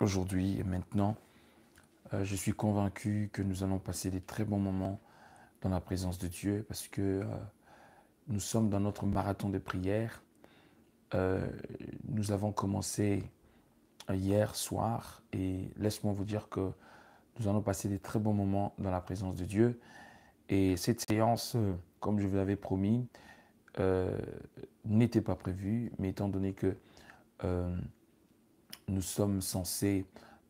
aujourd'hui et maintenant. Euh, je suis convaincu que nous allons passer des très bons moments dans la présence de Dieu parce que euh, nous sommes dans notre marathon de prières. Euh, nous avons commencé hier soir et laisse-moi vous dire que nous allons passer des très bons moments dans la présence de Dieu. Et cette séance, comme je vous l'avais promis, n'était pas prévue, mais étant donné que nous sommes censés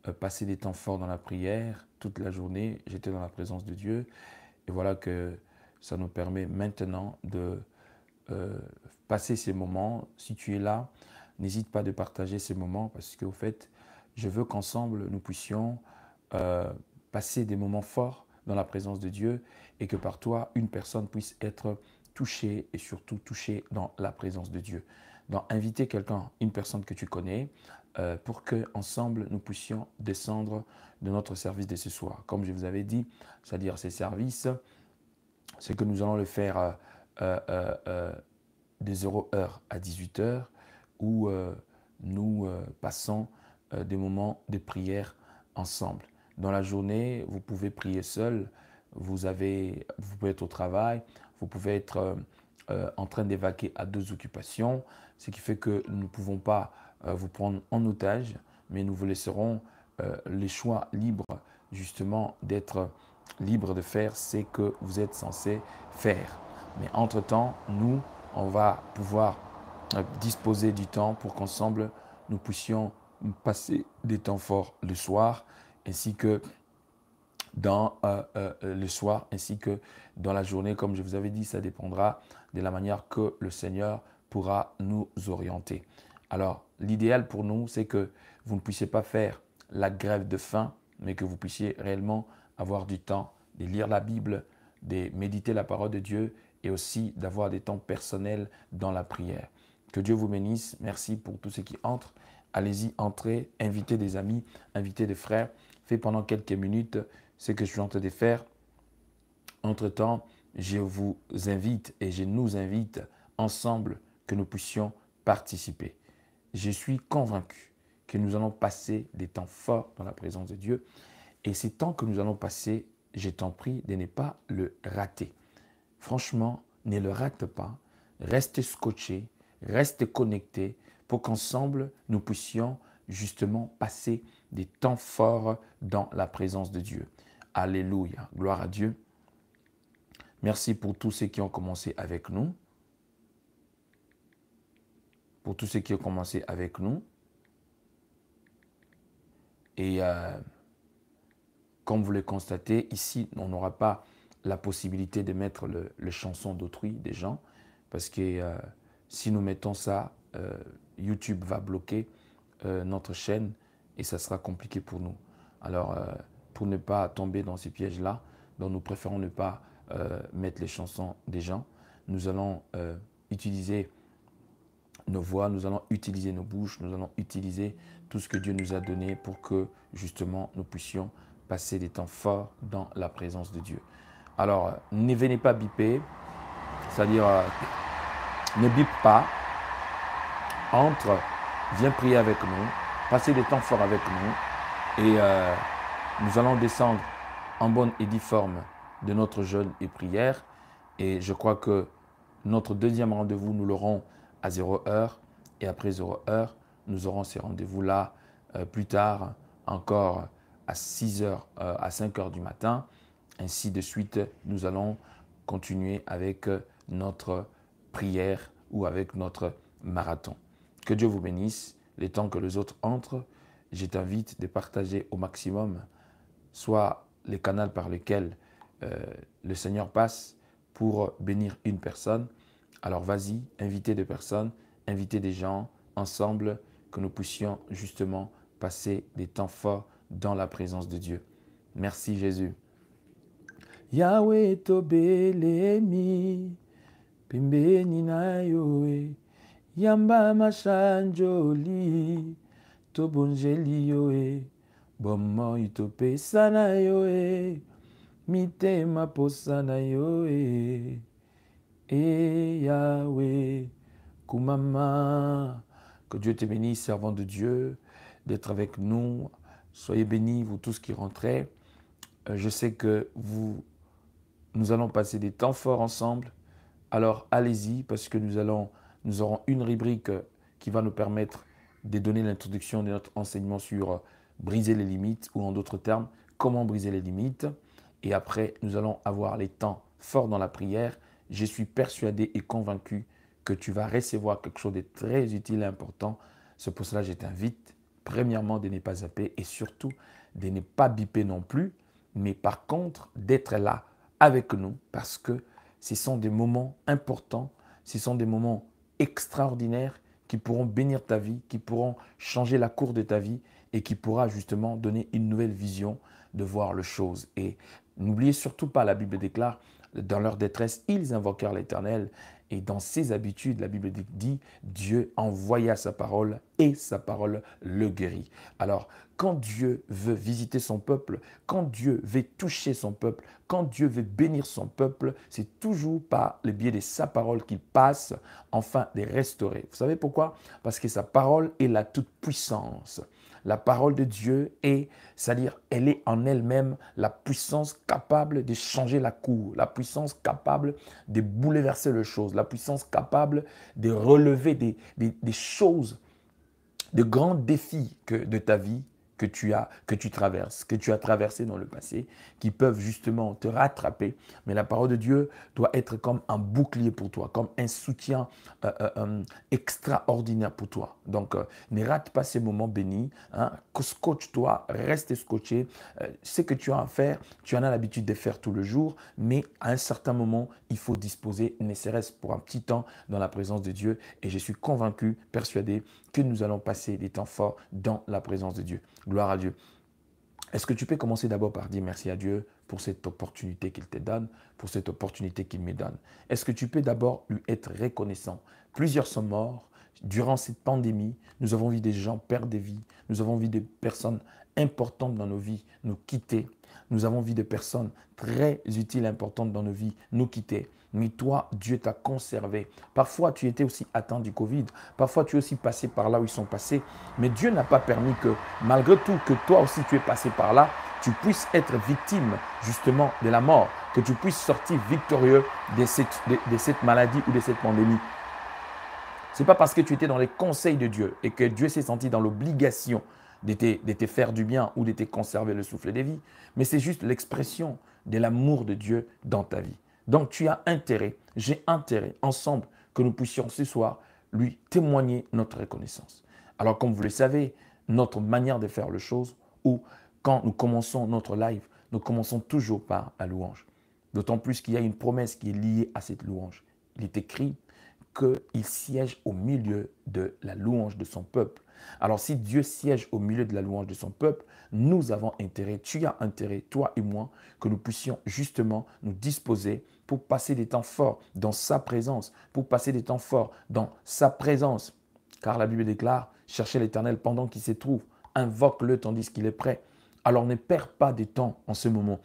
euh, passer des temps forts dans la prière. Toute la journée, j'étais dans la présence de Dieu. Et voilà que ça nous permet maintenant de euh, passer ces moments. Si tu es là, n'hésite pas de partager ces moments parce au fait, je veux qu'ensemble, nous puissions euh, passer des moments forts dans la présence de Dieu et que par toi, une personne puisse être touchée et surtout touchée dans la présence de Dieu dans inviter quelqu'un, une personne que tu connais, euh, pour que ensemble nous puissions descendre de notre service de ce soir. Comme je vous avais dit, c'est-à-dire ces services, c'est que nous allons le faire euh, euh, des 0 heures à 18 h où nous passons des moments de prière ensemble. Dans la journée, vous pouvez prier seul, vous, avez, vous pouvez être au travail, vous pouvez être euh, en train d'évaquer à deux occupations, ce qui fait que nous ne pouvons pas euh, vous prendre en otage, mais nous vous laisserons euh, les choix libres, justement, d'être libres de faire ce que vous êtes censé faire. Mais entre-temps, nous, on va pouvoir disposer du temps pour qu'ensemble, nous puissions passer des temps forts le soir, ainsi que dans euh, euh, euh, le soir ainsi que dans la journée. Comme je vous avais dit, ça dépendra de la manière que le Seigneur pourra nous orienter. Alors, l'idéal pour nous, c'est que vous ne puissiez pas faire la grève de faim, mais que vous puissiez réellement avoir du temps de lire la Bible, de méditer la parole de Dieu et aussi d'avoir des temps personnels dans la prière. Que Dieu vous bénisse. Merci pour tous ceux qui entrent. Allez-y, entrez, invitez des amis, invitez des frères. Faites pendant quelques minutes ce que je suis en train de faire. Entre-temps, je vous invite et je nous invite ensemble que nous puissions participer. Je suis convaincu que nous allons passer des temps forts dans la présence de Dieu. Et ces temps que nous allons passer, j'ai tant prie de ne pas le rater. Franchement, ne le rate pas. Reste scotché, reste connecté pour qu'ensemble, nous puissions justement passer des temps forts dans la présence de Dieu. Alléluia. Gloire à Dieu. Merci pour tous ceux qui ont commencé avec nous. Pour tous ceux qui ont commencé avec nous. Et euh, comme vous le constatez, ici, on n'aura pas la possibilité de mettre le, les chansons d'autrui des gens. Parce que euh, si nous mettons ça, euh, YouTube va bloquer notre chaîne et ça sera compliqué pour nous. Alors, pour ne pas tomber dans ces pièges là dont nous préférons ne pas euh, mettre les chansons des gens. Nous allons euh, utiliser nos voix, nous allons utiliser nos bouches, nous allons utiliser tout ce que Dieu nous a donné pour que justement nous puissions passer des temps forts dans la présence de Dieu. Alors, ne venez pas biper, c'est-à-dire euh, ne bip pas, entre, viens prier avec nous, passez des temps forts avec nous et nous allons descendre en bonne et due forme de notre jeûne et prière. Et je crois que notre deuxième rendez-vous, nous l'aurons à 0 heure. Et après 0 heure, nous aurons ces rendez-vous-là euh, plus tard, encore à 6 heures, euh, à 5 heures du matin. Ainsi de suite, nous allons continuer avec notre prière ou avec notre marathon. Que Dieu vous bénisse. Les temps que les autres entrent, je t'invite de partager au maximum soit le canal par lequel euh, le Seigneur passe pour bénir une personne. Alors vas-y, invitez des personnes, invitez des gens ensemble, que nous puissions justement passer des temps forts dans la présence de Dieu. Merci Jésus. Yahweh yamba yo eh. eh. Eh, que Dieu te bénisse servant de Dieu d'être avec nous soyez bénis vous tous qui rentrez euh, je sais que vous nous allons passer des temps forts ensemble alors allez-y parce que nous allons nous aurons une rubrique euh, qui va nous permettre de donner l'introduction de notre enseignement sur euh, briser les limites, ou en d'autres termes, comment briser les limites. Et après, nous allons avoir les temps forts dans la prière. Je suis persuadé et convaincu que tu vas recevoir quelque chose de très utile et important. C'est pour cela que je t'invite, premièrement, de ne pas zapper et surtout de ne pas biper non plus, mais par contre, d'être là avec nous parce que ce sont des moments importants, ce sont des moments extraordinaires qui pourront bénir ta vie, qui pourront changer la cour de ta vie et qui pourra justement donner une nouvelle vision de voir les choses. Et n'oubliez surtout pas, la Bible déclare, dans leur détresse, ils invoquèrent l'Éternel. Et dans ses habitudes, la Bible dit, Dieu envoya sa parole et sa parole le guérit. Alors, quand Dieu veut visiter son peuple, quand Dieu veut toucher son peuple, quand Dieu veut bénir son peuple, c'est toujours par le biais de sa parole qu'il passe, enfin, de restaurer. Vous savez pourquoi Parce que sa parole est la toute-puissance. La parole de Dieu est, c'est-à-dire, elle est en elle-même la puissance capable de changer la cour, la puissance capable de bouleverser les choses, la puissance capable de relever des, des, des choses, de grands défis que, de ta vie que tu as, que tu traverses, que tu as traversé dans le passé, qui peuvent justement te rattraper. Mais la parole de Dieu doit être comme un bouclier pour toi, comme un soutien euh, euh, euh, extraordinaire pour toi. Donc, ne rate pas ces moments bénis. Hein. Scotche-toi, reste scotché. ce que tu as à faire, tu en as l'habitude de faire tout le jour, mais à un certain moment, il faut disposer, ne serait-ce pour un petit temps, dans la présence de Dieu. Et je suis convaincu, persuadé, que nous allons passer des temps forts dans la présence de Dieu. Gloire à Dieu. Est-ce que tu peux commencer d'abord par dire merci à Dieu pour cette opportunité qu'il te donne, pour cette opportunité qu'il me donne Est-ce que tu peux d'abord lui être reconnaissant Plusieurs sont morts durant cette pandémie. Nous avons vu des gens perdre des vies. Nous avons vu des personnes importantes dans nos vies nous quitter. Nous avons vu des personnes très utiles, importantes dans nos vies nous quitter mais toi, Dieu t'a conservé. Parfois, tu étais aussi atteint du Covid. Parfois, tu es aussi passé par là où ils sont passés. Mais Dieu n'a pas permis que, malgré tout, que toi aussi tu es passé par là, tu puisses être victime justement de la mort, que tu puisses sortir victorieux de cette, maladie ou de cette pandémie. Ce n'est pas parce que tu étais dans les conseils de Dieu et que Dieu s'est senti dans l'obligation de, de te, faire du bien ou de te conserver le souffle des vies. mais c'est juste l'expression de l'amour de Dieu dans ta vie. Donc tu as intérêt, j'ai intérêt ensemble que nous puissions ce soir lui témoigner notre reconnaissance. Alors comme vous le savez, notre manière de faire les choses, ou quand nous commençons notre live, nous commençons toujours par la louange. D'autant plus qu'il y a une promesse qui est liée à cette louange. Il est écrit qu'il siège au milieu de la louange de son peuple. Alors si Dieu siège au milieu de la louange de son peuple, nous avons intérêt, tu as intérêt, toi et moi, que nous puissions justement nous disposer pour passer des temps forts dans sa présence, pour passer des temps forts dans sa présence. Car la Bible déclare, cherchez l'Éternel pendant qu'il se trouve, invoque-le tandis qu'il est prêt. Alors ne perds pas de temps en ce moment.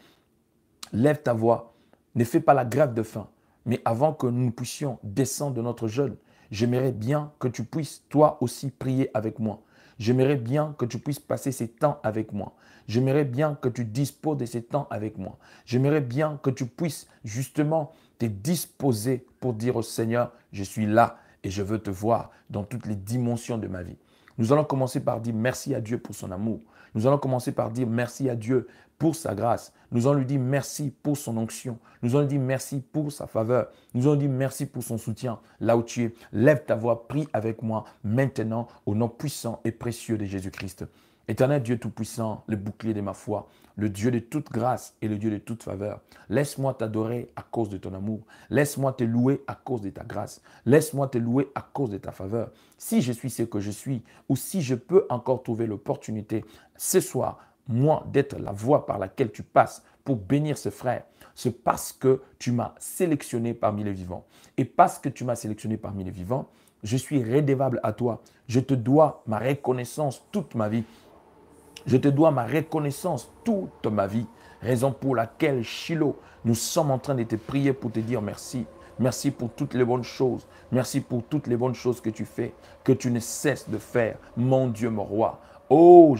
Lève ta voix, ne fais pas la grève de faim. Mais avant que nous puissions descendre de notre jeûne, J'aimerais bien que tu puisses toi aussi prier avec moi. J'aimerais bien que tu puisses passer ces temps avec moi. J'aimerais bien que tu disposes de ces temps avec moi. J'aimerais bien que tu puisses justement te disposer pour dire au Seigneur, je suis là et je veux te voir dans toutes les dimensions de ma vie. Nous allons commencer par dire merci à Dieu pour son amour. Nous allons commencer par dire merci à Dieu pour sa grâce. Nous allons lui dire merci pour son onction. Nous allons lui dire merci pour sa faveur. Nous allons lui dire merci pour son soutien là où tu es. Lève ta voix, prie avec moi maintenant au nom puissant et précieux de Jésus-Christ. Éternel Dieu Tout-Puissant, le bouclier de ma foi, le Dieu de toute grâce et le Dieu de toute faveur. Laisse-moi t'adorer à cause de ton amour. Laisse-moi te louer à cause de ta grâce. Laisse-moi te louer à cause de ta faveur. Si je suis ce que je suis, ou si je peux encore trouver l'opportunité ce soir, moi, d'être la voie par laquelle tu passes pour bénir ce frère, c'est parce que tu m'as sélectionné parmi les vivants. Et parce que tu m'as sélectionné parmi les vivants, je suis redevable à toi. Je te dois ma reconnaissance toute ma vie. Je te dois ma reconnaissance toute ma vie. Raison pour laquelle, Shiloh, nous sommes en train de te prier pour te dire merci. Merci pour toutes les bonnes choses. Merci pour toutes les bonnes choses que tu fais, que tu ne cesses de faire, mon Dieu, mon roi. Oh,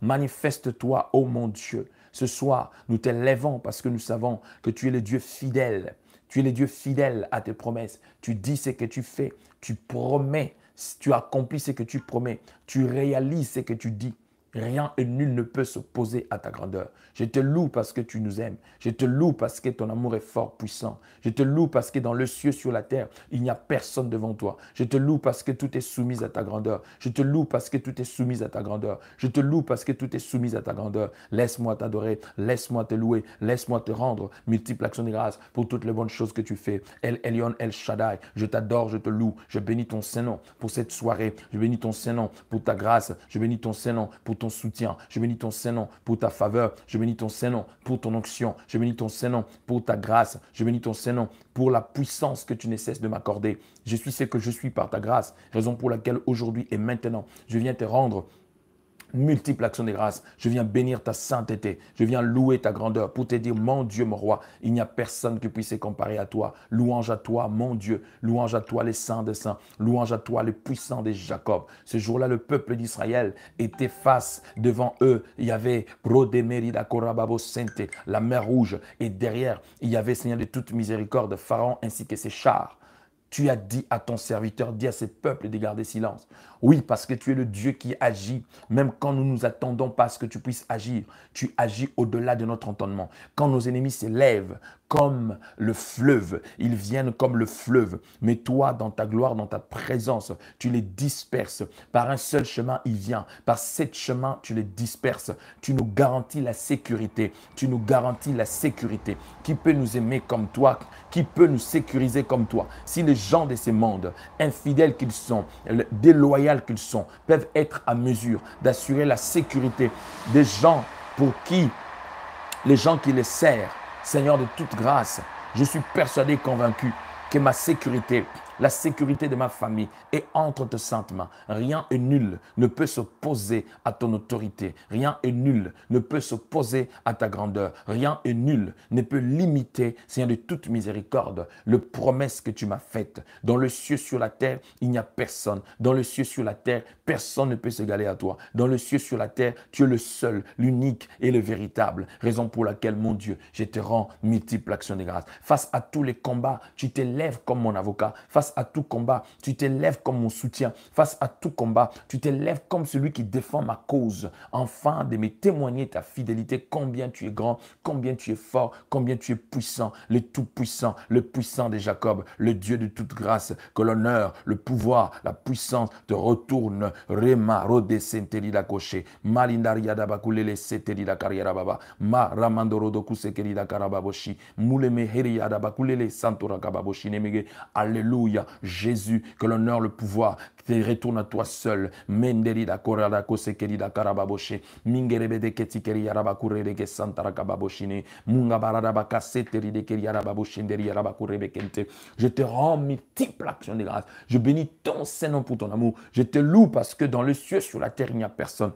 manifeste-toi, oh mon Dieu. Ce soir, nous te lèvons parce que nous savons que tu es le Dieu fidèle. Tu es le Dieu fidèle à tes promesses. Tu dis ce que tu fais. Tu promets tu accomplis ce que tu promets, tu réalises ce que tu dis. Rien et nul ne peut s'opposer à ta grandeur. Je te loue parce que tu nous aimes. Je te loue parce que ton amour est fort, puissant. Je te loue parce que dans le ciel, sur la terre, il n'y a personne devant toi. Je te loue parce que tout est soumis à ta grandeur. Je te loue parce que tout est soumis à ta grandeur. Je te loue parce que tout est soumis à ta grandeur. Laisse-moi t'adorer. Laisse-moi te louer. Laisse-moi te rendre. Multiple action de grâce pour toutes les bonnes choses que tu fais. El Elion, El Shaddai. Je t'adore, je te loue. Je bénis ton Saint-Nom pour cette soirée. Je bénis ton Saint-Nom pour ta grâce. Je bénis ton Saint-Nom pour ton soutien. Je bénis ton Saint-Nom pour ta faveur. Je bénis ton Saint-Nom pour ton onction. Je bénis ton Saint-Nom pour ta grâce. Je bénis ton Saint-Nom pour la puissance que tu ne cesses de m'accorder. Je suis ce que je suis par ta grâce, raison pour laquelle aujourd'hui et maintenant, je viens te rendre multiple action de grâce. Je viens bénir ta sainteté. Je viens louer ta grandeur pour te dire, mon Dieu, mon roi, il n'y a personne qui puisse se comparer à toi. Louange à toi, mon Dieu. Louange à toi, les saints des saints. Louange à toi, les puissants de Jacob. Ce jour-là, le peuple d'Israël était face devant eux. Il y avait Brodemerida Corababo Sainte, la mer rouge. Et derrière, il y avait, Seigneur de toute miséricorde, Pharaon ainsi que ses chars. Tu as dit à ton serviteur, dis à ce peuple de garder silence. Oui, parce que tu es le Dieu qui agit, même quand nous nous attendons pas à ce que tu puisses agir. Tu agis au-delà de notre entendement. Quand nos ennemis s'élèvent comme le fleuve, ils viennent comme le fleuve. Mais toi, dans ta gloire, dans ta présence, tu les disperses. Par un seul chemin, ils viennent. Par sept chemins, tu les disperses. Tu nous garantis la sécurité. Tu nous garantis la sécurité. Qui peut nous aimer comme toi Qui peut nous sécuriser comme toi Si les gens de ce monde, infidèles qu'ils sont, déloyaux, qu'ils sont, peuvent être à mesure d'assurer la sécurité des gens pour qui, les gens qui les servent, Seigneur de toute grâce, je suis persuadé, convaincu que ma sécurité la sécurité de ma famille et entre tes sentiments. Rien et nul ne peut s'opposer à ton autorité. Rien et nul ne peut s'opposer à ta grandeur. Rien et nul ne peut limiter, Seigneur de toute miséricorde, le promesse que tu m'as faite. Dans le ciel sur la terre, il n'y a personne. Dans le ciel sur la terre, personne ne peut s'égaler à toi. Dans le ciel sur la terre, tu es le seul, l'unique et le véritable. Raison pour laquelle, mon Dieu, je te rends multiple action de grâce. Face à tous les combats, tu t'élèves comme mon avocat. Face à tout combat, tu t'élèves comme mon soutien. Face à tout combat, tu t'élèves comme celui qui défend ma cause. Enfin, de me témoigner ta fidélité, combien tu es grand, combien tu es fort, combien tu es puissant, le tout-puissant, le puissant de Jacob, le Dieu de toute grâce, que l'honneur, le pouvoir, la puissance te retourne. Rema, Rode, Senteri, Malindaria, Seteri, la Ma, Karababoshi, Mouleme, Kababoshi, Alléluia. Jésus, que l'honneur, le pouvoir, te retourne à toi seul. da korada da karababoshe. Mingerebe de ketikeri yarabakure de kesantara kababoshine. Mungabarada ri de keri yarababoshinderi yarabakurebe kente. Je te rends multiple action de grâce. Je bénis ton nom pour ton amour. Je te loue parce que dans le ciel, sur la terre, il n'y a personne.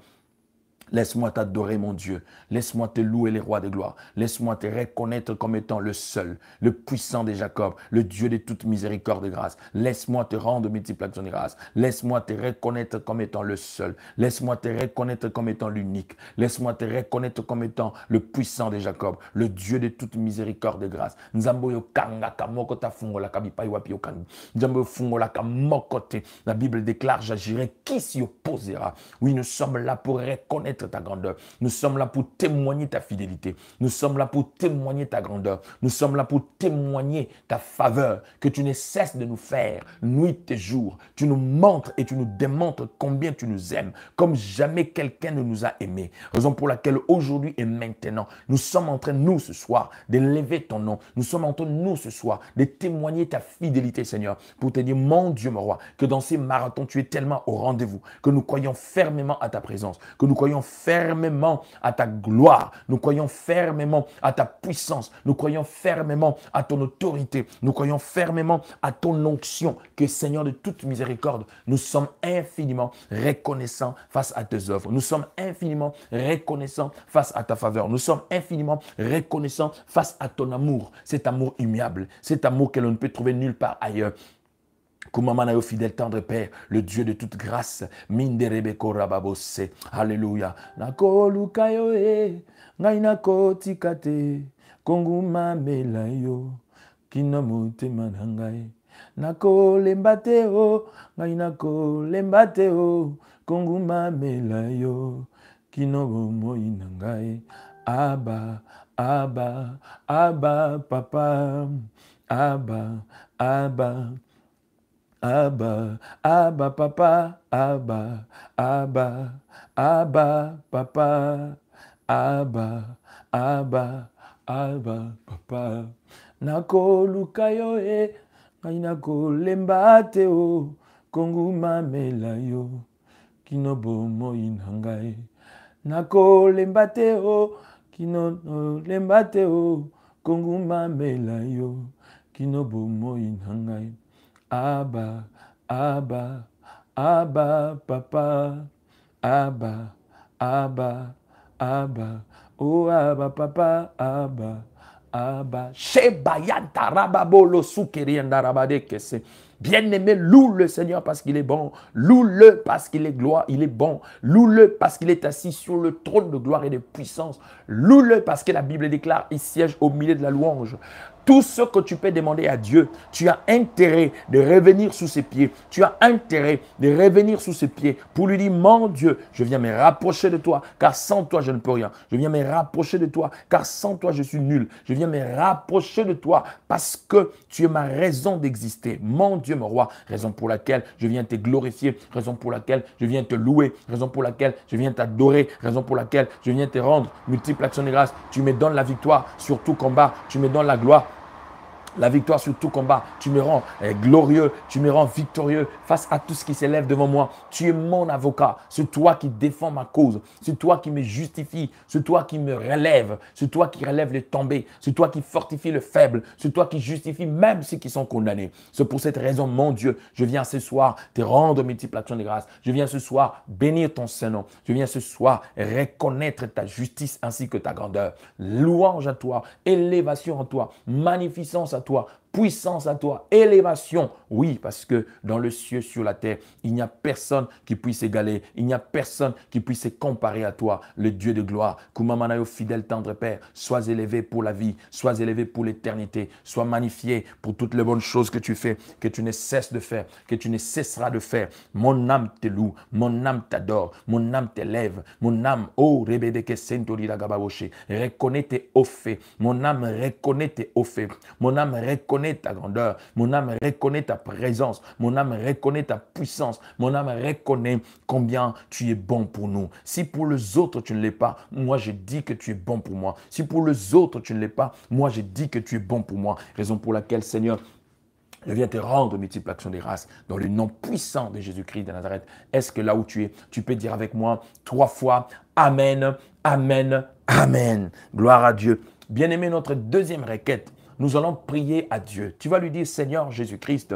Laisse-moi t'adorer, mon Dieu. Laisse-moi te louer, les rois de gloire. Laisse-moi te reconnaître comme étant le seul, le puissant de Jacob, le Dieu de toute miséricorde et grâce. Laisse-moi te rendre multiple action de grâce. Laisse-moi te reconnaître comme étant le seul. Laisse-moi te reconnaître comme étant l'unique. Laisse-moi te reconnaître comme étant le puissant de Jacob, le Dieu de toute miséricorde et grâce. La Bible déclare, j'agirai qui s'y opposera. Oui, nous sommes là pour reconnaître ta grandeur. Nous sommes là pour témoigner ta fidélité. Nous sommes là pour témoigner ta grandeur. Nous sommes là pour témoigner ta faveur que tu ne cesses de nous faire nuit et jour. Tu nous montres et tu nous démontres combien tu nous aimes, comme jamais quelqu'un ne nous a aimés. Raison pour laquelle aujourd'hui et maintenant, nous sommes en train, nous, ce soir, d'élever ton nom. Nous sommes en train, nous, ce soir, de témoigner ta fidélité, Seigneur, pour te dire, mon Dieu, mon roi, que dans ces marathons, tu es tellement au rendez-vous, que nous croyons fermement à ta présence, que nous croyons fermement à ta gloire. Nous croyons fermement à ta puissance. Nous croyons fermement à ton autorité. Nous croyons fermement à ton onction. Que Seigneur de toute miséricorde, nous sommes infiniment reconnaissants face à tes œuvres. Nous sommes infiniment reconnaissants face à ta faveur. Nous sommes infiniment reconnaissants face à ton amour. Cet amour immuable. Cet amour que l'on ne peut trouver nulle part ailleurs. Kumamana yo fidèle tendre Père, le Dieu de toute grâce, minderebe korababose. Alléluia. Nakoluka yo e, ngai nakotika te, kongumamela yo, kino motema na ngai. Nakolemba te o, oh. ngai nakolemba te o, oh. kongumamela yo, kino bomoi na ngai. Abba, Abba, Abba papa, Abba, Abba. Abba, Abba, papa, Abba, Abba, Abba, papa, Abba, Abba, Abba, papa. Nakoluka yo e, ngai nakolemba te o, kongumamela yo, kino bomoi na ngai. Nakolemba te o, kino nolemba te o, kongumamela yo, kino bomoi na ngai. Abba, Abba, Abba, papa. Abba, Abba, Abba. Oh, Abba, papa, Abba. Abba. Shebayantarababolo kese. Bien-aimé, loue le Seigneur parce qu'il est bon. Loue-le parce qu'il est gloire. Il est bon. Loue-le parce qu'il est assis sur le trône de gloire et de puissance. Loue-le parce que la Bible déclare, il siège au milieu de la louange. Tout ce que tu peux demander à Dieu, tu as intérêt de revenir sous ses pieds. Tu as intérêt de revenir sous ses pieds pour lui dire, mon Dieu, je viens me rapprocher de toi, car sans toi, je ne peux rien. Je viens me rapprocher de toi, car sans toi, je suis nul. Je viens me rapprocher de toi parce que tu es ma raison d'exister. Mon Dieu, mon roi, raison pour laquelle je viens te glorifier, raison pour laquelle je viens te louer, raison pour laquelle je viens t'adorer, raison pour laquelle je viens te rendre multiple action de grâce. Tu me donnes la victoire sur tout combat, tu me donnes la gloire la victoire sur tout combat. Tu me rends eh, glorieux, tu me rends victorieux face à tout ce qui s'élève devant moi. Tu es mon avocat. C'est toi qui défends ma cause. C'est toi qui me justifie. C'est toi qui me relève. C'est toi qui relève les tombés. C'est toi qui fortifie le faible. C'est toi qui justifie même ceux qui sont condamnés. C'est pour cette raison, mon Dieu, je viens ce soir te rendre multiple action de grâce. Je viens ce soir bénir ton Saint-Nom. Je viens ce soir reconnaître ta justice ainsi que ta grandeur. Louange à toi, élévation en toi, magnificence à toi puissance à toi, élévation. Oui, parce que dans le ciel, sur la terre, il n'y a personne qui puisse égaler, il n'y a personne qui puisse se comparer à toi, le Dieu de gloire. Kumamanayo, fidèle, tendre Père, sois élevé pour la vie, sois élevé pour l'éternité, sois magnifié pour toutes les bonnes choses que tu fais, que tu ne cesses de faire, que tu ne cesseras de faire. Mon âme te loue, mon âme t'adore, mon âme t'élève, mon âme, oh, Rebedeke Sentorida Gababoshe, reconnais tes offres, mon âme reconnaît tes offres, mon âme reconnaît ta grandeur, mon âme reconnaît ta présence, mon âme reconnaît ta puissance, mon âme reconnaît combien tu es bon pour nous. Si pour les autres tu ne l'es pas, moi je dis que tu es bon pour moi. Si pour les autres tu ne l'es pas, moi je dis que tu es bon pour moi. Raison pour laquelle, Seigneur, je viens te rendre multiple action des races dans le nom puissant de Jésus-Christ de Nazareth. Est-ce que là où tu es, tu peux dire avec moi trois fois Amen, Amen, Amen. Gloire à Dieu. Bien aimé, notre deuxième requête, nous allons prier à Dieu. Tu vas lui dire, Seigneur Jésus-Christ,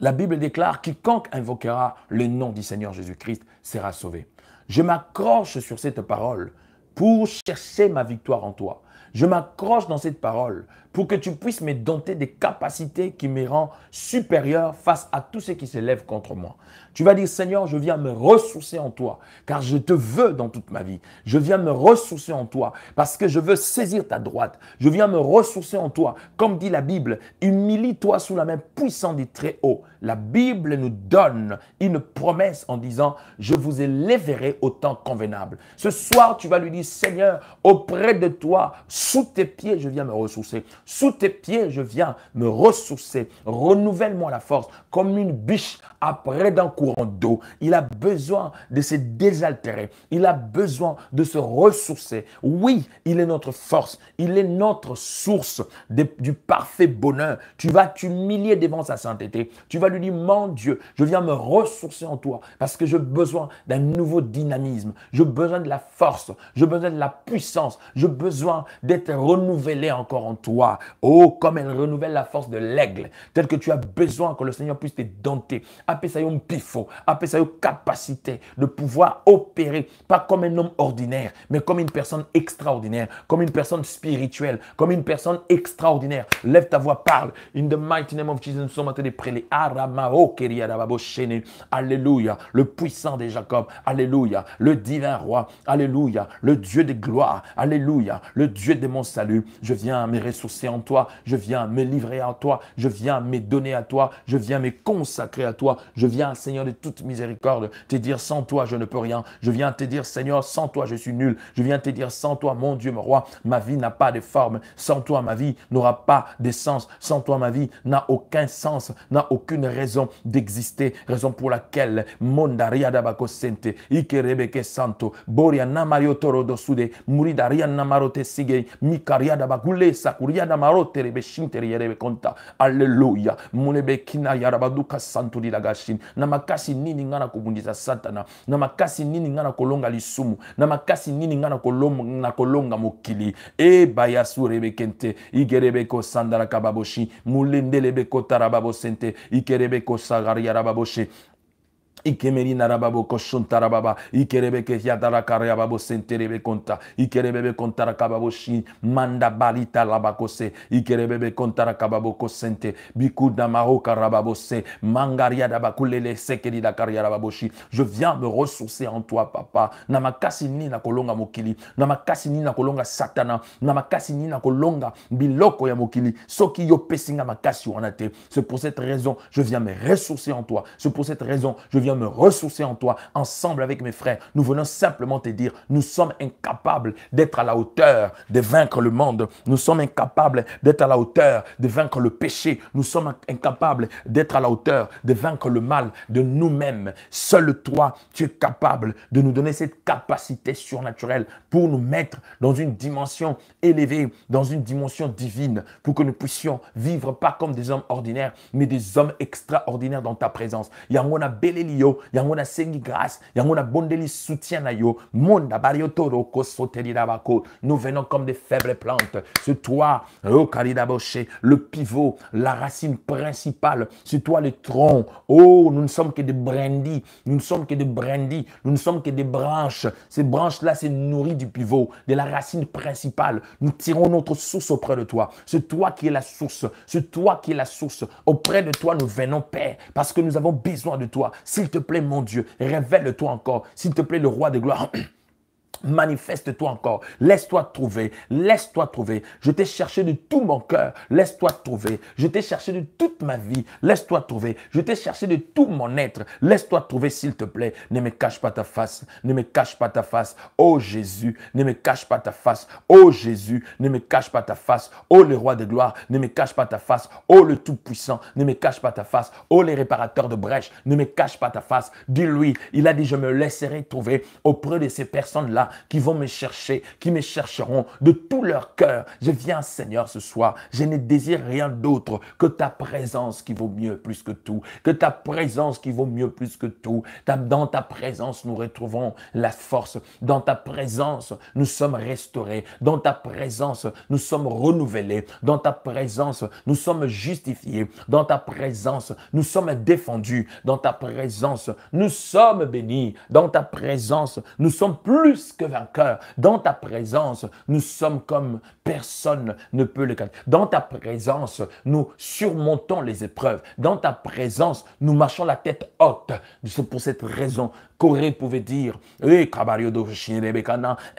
la Bible déclare, quiconque invoquera le nom du Seigneur Jésus-Christ sera sauvé. Je m'accroche sur cette parole pour chercher ma victoire en toi. Je m'accroche dans cette parole pour que tu puisses me dompter des capacités qui me rendent supérieur face à tous ceux qui se contre moi. Tu vas dire, Seigneur, je viens me ressourcer en toi, car je te veux dans toute ma vie. Je viens me ressourcer en toi, parce que je veux saisir ta droite. Je viens me ressourcer en toi. Comme dit la Bible, humilie-toi sous la main puissante du Très-Haut. La Bible nous donne une promesse en disant, je vous élèverai au temps convenable. Ce soir, tu vas lui dire, Seigneur, auprès de toi, sous tes pieds, je viens me ressourcer. Sous tes pieds, je viens me ressourcer. Renouvelle-moi la force comme une biche après d'un courant d'eau. Il a besoin de se désaltérer. Il a besoin de se ressourcer. Oui, il est notre force. Il est notre source du parfait bonheur. Tu vas t'humilier devant sa sainteté. Tu vas lui dire, mon Dieu, je viens me ressourcer en toi parce que j'ai besoin d'un nouveau dynamisme. J'ai besoin de la force. J'ai besoin de la puissance. J'ai besoin d'être renouvelé encore en toi. Oh, comme elle renouvelle la force de l'aigle, tel que tu as besoin que le Seigneur puisse te dompter. Appelle ça pifo, capacité de pouvoir opérer, pas comme un homme ordinaire, mais comme une personne extraordinaire, comme une personne spirituelle, comme une personne extraordinaire. Lève ta voix, parle. In the mighty name of Jesus, nous sommes en train de Alléluia. Le puissant de Jacob. Alléluia. Le divin roi. Alléluia. Le Dieu de gloire. Alléluia. Le Dieu de mon salut. Je viens à me ressourcer en toi, je viens me livrer à toi, je viens me donner à toi, je viens me consacrer à toi, je viens, Seigneur, de toute miséricorde, te dire sans toi, je ne peux rien. Je viens te dire, Seigneur, sans toi, je suis nul. Je viens te dire, sans toi, mon Dieu, mon roi, ma vie n'a pas de forme. Sans toi, ma vie n'aura pas de sens. Sans toi, ma vie n'a aucun sens, n'a aucune raison d'exister. Raison pour laquelle, mondaria sente, ikerebeke santo, mikaria sakuria na marotere be shintere yere be konta aleluya mune be kina yarabaduka santuri lagashin na makasi nini nga na kobundisa satana na makasi nini nga na kolonga lisumu na makasi nini nga na kolonga, na kolonga mokili eba ya surebe kente igerebe kosandalaka baboshi mulendelebe kotara babosente ikerebe kosagariara baboshi rababo narababo tarababa, ikerebeke yadarakariababo senterebe konta ikerebebe kontarakababo shi manda balita labakose ikerebebe kontarakababo kosente bikuda mahokarababo se mangariadabakulele sekeridakariarababo shi je viens me ressourcer en toi papa na ni na kolonga mokili na ni na kolonga satana na ni na kolonga biloko ya mokili soki yo pesinga makasi wana c'est pour cette raison je viens me ressourcer en toi c'est pour cette raison je viens ressourcer en toi, ensemble avec mes frères. Nous venons simplement te dire, nous sommes incapables d'être à la hauteur de vaincre le monde. Nous sommes incapables d'être à la hauteur de vaincre le péché. Nous sommes incapables d'être à la hauteur de vaincre le mal de nous-mêmes. Seul toi, tu es capable de nous donner cette capacité surnaturelle pour nous mettre dans une dimension élevée, dans une dimension divine, pour que nous puissions vivre pas comme des hommes ordinaires, mais des hommes extraordinaires dans ta présence. Yamona Beleli nous venons comme des faibles plantes C'est toi oh, le pivot la racine principale C'est toi le tronc oh nous ne sommes que des brindis nous ne sommes que des brindis nous ne sommes que des branches ces branches là c'est nourri du pivot de la racine principale nous tirons notre source auprès de toi c'est toi qui es la source c'est toi qui es la source auprès de toi nous venons Père parce que nous avons besoin de toi s'il s'il te plaît, mon Dieu, révèle-toi encore. S'il te plaît, le roi de gloire. Manifeste-toi encore. Laisse-toi trouver. Laisse-toi trouver. Je t'ai cherché de tout mon cœur. Laisse-toi trouver. Je t'ai cherché de toute ma vie. Laisse-toi trouver. Je t'ai cherché de tout mon être. Laisse-toi trouver, s'il te plaît. Ne me cache pas ta face. Ne me cache pas ta face. Oh Jésus, ne me cache pas ta face. Oh Jésus, ne me cache pas ta face. Oh le roi de gloire, ne me cache pas ta face. Oh le tout-puissant, ne me cache pas ta face. Oh les réparateurs de brèches, ne me cache pas ta face. Dis-lui, il a dit, je me laisserai trouver auprès de ces personnes-là qui vont me chercher, qui me chercheront de tout leur cœur. Je viens, Seigneur, ce soir. Je ne désire rien d'autre que ta présence qui vaut mieux plus que tout. Que ta présence qui vaut mieux plus que tout. Dans ta présence, nous retrouvons la force. Dans ta présence, nous sommes restaurés. Dans ta présence, nous sommes renouvelés. Dans ta présence, nous sommes justifiés. Dans ta présence, nous sommes défendus. Dans ta présence, nous sommes bénis. Dans ta présence, nous sommes plus que vainqueur. Dans ta présence, nous sommes comme personne ne peut le calculer. Dans ta présence, nous surmontons les épreuves. Dans ta présence, nous marchons la tête haute. C'est pour cette raison Corée pouvait dire, eh,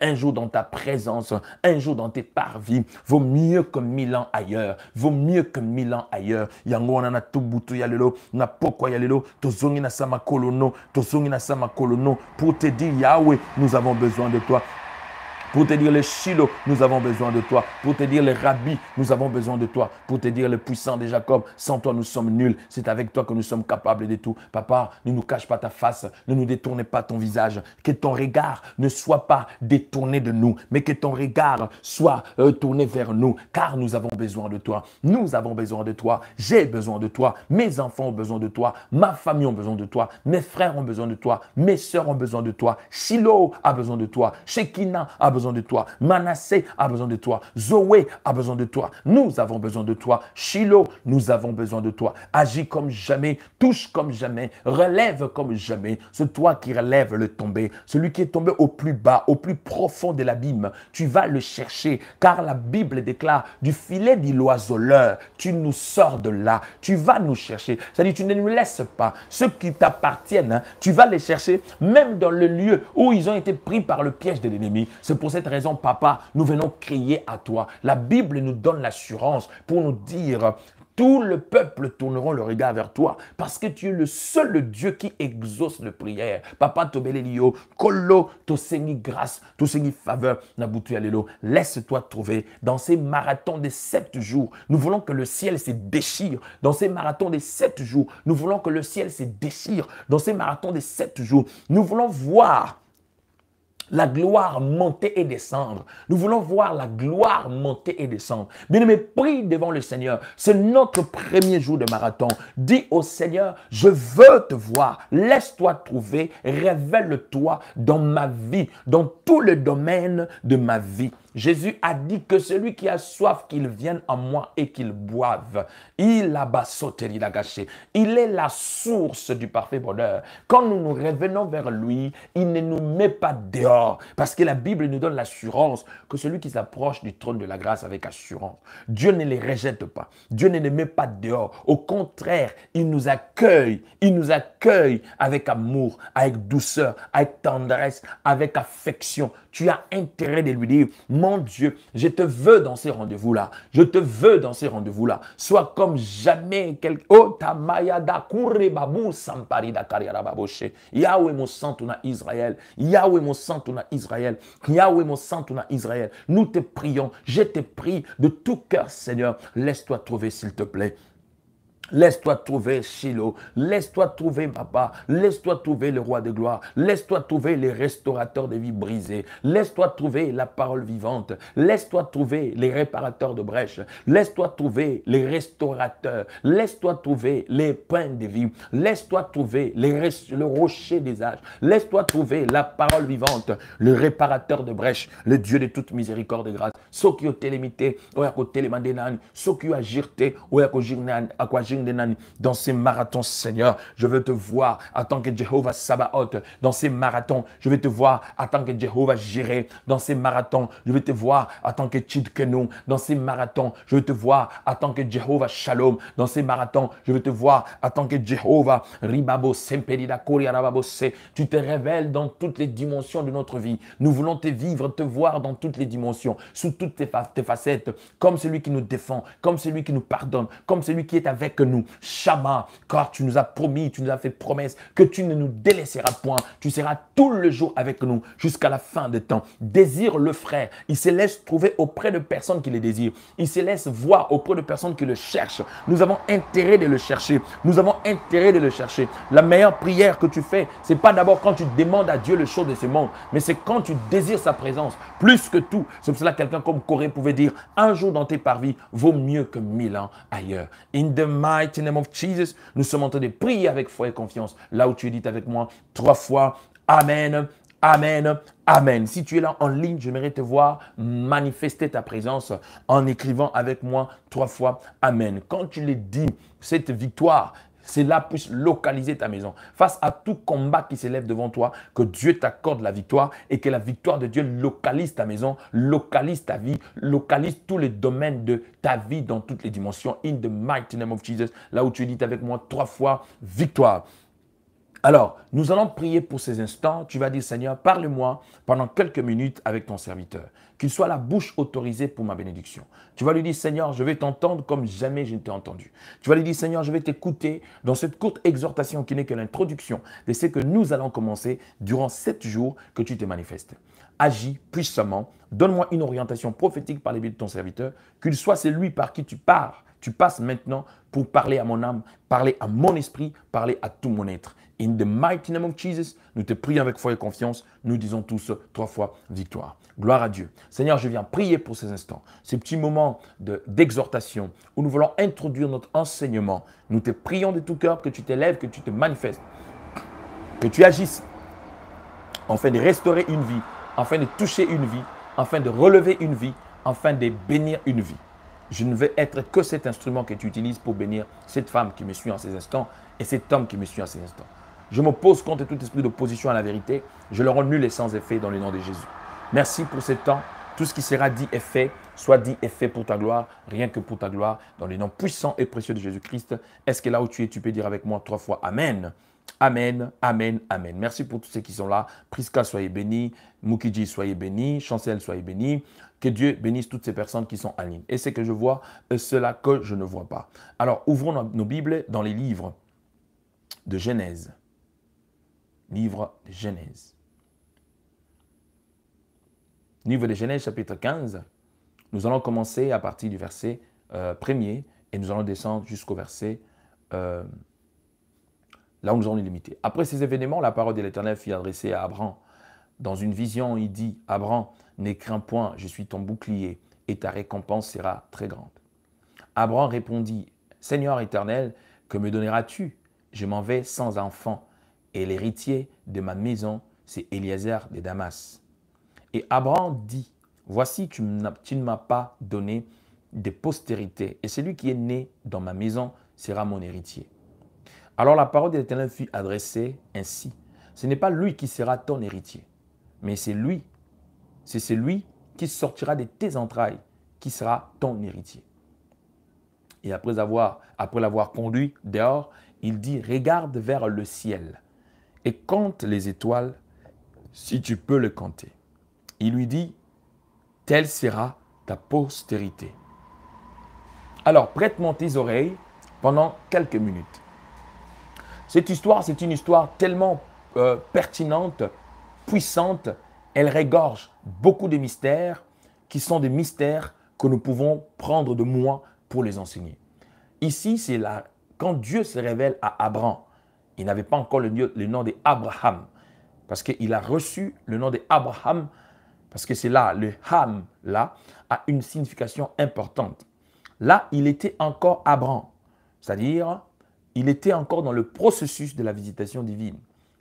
un jour dans ta présence, un jour dans tes parvis, vaut mieux que mille ans ailleurs, vaut mieux que mille ans ailleurs. Yango na yalelo, na yalelo, tozongi na sama kolono, tozongi na sama kolono, pour te dire Yahweh, nous avons besoin de toi pour te dire le Shiloh, nous avons besoin de toi, pour te dire le Rabbi, nous avons besoin de toi, pour te dire le puissant de Jacob, sans toi nous sommes nuls, c'est avec toi que nous sommes capables de tout. Papa, ne nous cache pas ta face, ne nous détourne pas ton visage, que ton regard ne soit pas détourné de nous, mais que ton regard soit tourné vers nous, car nous avons besoin de toi, nous avons besoin de toi, j'ai besoin de toi, mes enfants ont besoin de toi, ma famille a besoin de toi, mes frères ont besoin de toi, mes soeurs ont besoin de toi, Shiloh a besoin de toi, Shekinah a besoin de toi. Manassé a besoin de toi. Zoé a besoin de toi. Nous avons besoin de toi. Shiloh, nous avons besoin de toi. Agis comme jamais, touche comme jamais, relève comme jamais. C'est toi qui relève le tombé, celui qui est tombé au plus bas, au plus profond de l'abîme. Tu vas le chercher, car la Bible déclare du filet du l'oiseleur, tu nous sors de là. Tu vas nous chercher. C'est-à-dire, tu ne nous laisses pas. Ceux qui t'appartiennent, hein, tu vas les chercher, même dans le lieu où ils ont été pris par le piège de l'ennemi. C'est pour cette raison, papa, nous venons crier à toi. La Bible nous donne l'assurance pour nous dire tout le peuple tourneront le regard vers toi parce que tu es le seul Dieu qui exauce le prière. Papa Tobelelio, Kolo, seni grâce, qui faveur, Nabutu Alelo. Laisse-toi trouver dans ces marathons des sept jours. Nous voulons que le ciel se déchire. Dans ces marathons des sept jours, nous voulons que le ciel se déchire. Dans ces marathons des sept jours, nous voulons voir la gloire monter et descendre. Nous voulons voir la gloire monter et descendre. Bien-aimé, prie devant le Seigneur. C'est notre premier jour de marathon. Dis au Seigneur, je veux te voir. Laisse-toi trouver. Révèle-toi dans ma vie, dans tout le domaine de ma vie. Jésus a dit que celui qui a soif, qu'il vienne en moi et qu'il boive. Il a il a gâché. Il est la source du parfait bonheur. Quand nous nous revenons vers lui, il ne nous met pas dehors. Parce que la Bible nous donne l'assurance que celui qui s'approche du trône de la grâce avec assurance, Dieu ne les rejette pas. Dieu ne les met pas dehors. Au contraire, il nous accueille. Il nous accueille avec amour, avec douceur, avec tendresse, avec affection. Tu as intérêt de lui dire, mon Dieu, je te veux dans ces rendez-vous-là. Je te veux dans ces rendez-vous-là. Sois comme jamais quelqu'un. Oh, sampari da samparida Israël. Yahweh mon n'as Israël. Yahweh mon santuna Israël. Yahweh mon Israël. Nous te prions. Je te prie de tout cœur, Seigneur. Laisse-toi trouver, s'il te plaît. Laisse-toi trouver Shiloh. Laisse-toi trouver papa. Laisse-toi trouver le roi de gloire. Laisse-toi trouver les restaurateurs de vie brisées. Laisse-toi trouver la parole vivante. Laisse-toi trouver les réparateurs de brèches. Laisse-toi trouver les restaurateurs. Laisse-toi trouver les pains de vie. Laisse-toi trouver le rocher des âges. Laisse-toi trouver la parole vivante, le réparateur de brèches, le Dieu de toute miséricorde et grâce. Ceux qui ont télémité, ceux qui ont dans ces marathons, Seigneur, je veux te voir en tant que Jéhovah Sabaoth. Dans ces marathons, je veux te voir en tant que Jéhovah Jireh. Dans ces marathons, je veux te voir en tant que Tchidkenou Dans ces marathons, je veux te voir en tant que Jéhovah Shalom. Dans ces marathons, je veux te voir à tant que Jéhovah Ribabo Semperida Se. Tu te révèles dans toutes les dimensions de notre vie. Nous voulons te vivre, te voir dans toutes les dimensions, sous toutes tes, facettes, comme celui qui nous défend, comme celui qui nous pardonne, comme celui qui est avec nous. Shama, car tu nous as promis, tu nous as fait promesse que tu ne nous délaisseras point. Tu seras tout le jour avec nous jusqu'à la fin des temps. Désire le frère. Il se laisse trouver auprès de personnes qui le désirent. Il se laisse voir auprès de personnes qui le cherchent. Nous avons intérêt de le chercher. Nous avons intérêt de le chercher. La meilleure prière que tu fais, c'est pas d'abord quand tu demandes à Dieu le chaud de ce monde, mais c'est quand tu désires sa présence. Plus que tout, c'est pour cela que quelqu'un comme Corée pouvait dire, un jour dans tes parvis vaut mieux que mille ans ailleurs. In the mighty name of Jesus. Nous sommes en train de prier avec foi et confiance. Là où tu es dit avec moi trois fois, Amen, Amen, Amen. Si tu es là en ligne, j'aimerais te voir manifester ta présence en écrivant avec moi trois fois Amen. Quand tu l'es dis, cette victoire, c'est là puisse localiser ta maison. Face à tout combat qui s'élève devant toi, que Dieu t'accorde la victoire et que la victoire de Dieu localise ta maison, localise ta vie, localise tous les domaines de ta vie dans toutes les dimensions. In the mighty name of Jesus, là où tu dis avec moi trois fois victoire. Alors, nous allons prier pour ces instants. Tu vas dire, Seigneur, parle-moi pendant quelques minutes avec ton serviteur qu'il soit la bouche autorisée pour ma bénédiction. Tu vas lui dire, Seigneur, je vais t'entendre comme jamais je ne t'ai entendu. Tu vas lui dire, Seigneur, je vais t'écouter dans cette courte exhortation qui n'est que l'introduction de ce que nous allons commencer durant sept jours que tu te manifestes. Agis puissamment, donne-moi une orientation prophétique par les biais de ton serviteur, qu'il soit celui par qui tu pars, tu passes maintenant pour parler à mon âme, parler à mon esprit, parler à tout mon être. In the mighty name of Jesus, nous te prions avec foi et confiance. Nous disons tous trois fois victoire. Gloire à Dieu. Seigneur, je viens prier pour ces instants, ces petits moments d'exhortation où nous voulons introduire notre enseignement. Nous te prions de tout cœur que tu t'élèves, que tu te manifestes, que tu agisses, afin de restaurer une vie, afin de toucher une vie, afin de relever une vie, afin de bénir une vie. Je ne veux être que cet instrument que tu utilises pour bénir cette femme qui me suit en ces instants et cet homme qui me suit en ces instants. Je m'oppose contre tout esprit d'opposition à la vérité. Je le rends nul et sans effet dans le nom de Jésus. Merci pour ce temps. Tout ce qui sera dit est fait. Soit dit et fait pour ta gloire, rien que pour ta gloire, dans le nom puissant et précieux de Jésus-Christ. Est-ce que là où tu es, tu peux dire avec moi trois fois Amen. Amen, Amen, Amen. Merci pour tous ceux qui sont là. Priska, soyez béni. Mukiji, soyez béni. Chancel, soyez béni. Que Dieu bénisse toutes ces personnes qui sont en ligne. Et c'est que je vois, cela que je ne vois pas. Alors, ouvrons nos Bibles dans les livres de Genèse livre de Genèse. Livre de Genèse, chapitre 15. Nous allons commencer à partir du verset 1 euh, premier et nous allons descendre jusqu'au verset euh, là où nous allons limiter. Après ces événements, la parole de l'Éternel fut adressée à Abraham. Dans une vision, il dit Abraham, ne crains point, je suis ton bouclier et ta récompense sera très grande. Abraham répondit Seigneur éternel, que me donneras-tu Je m'en vais sans enfant et l'héritier de ma maison, c'est Eliezer de Damas. Et Abraham dit, voici, tu ne m'as pas donné de postérité, et celui qui est né dans ma maison sera mon héritier. Alors la parole de l'Éternel fut adressée ainsi. Ce n'est pas lui qui sera ton héritier, mais c'est lui, c'est celui qui sortira de tes entrailles qui sera ton héritier. Et après avoir, après l'avoir conduit dehors, il dit, regarde vers le ciel et compte les étoiles si tu peux le compter. Il lui dit, telle sera ta postérité. Alors prête-moi tes oreilles pendant quelques minutes. Cette histoire, c'est une histoire tellement euh, pertinente, puissante, elle régorge beaucoup de mystères qui sont des mystères que nous pouvons prendre de moi pour les enseigner. Ici, c'est là quand Dieu se révèle à Abraham. Il n'avait pas encore le, nom d'Abraham, parce qu'il a reçu le nom d'Abraham, parce que c'est là, le Ham, là, a une signification importante. Là, il était encore Abraham, c'est-à-dire, il était encore dans le processus de la visitation divine.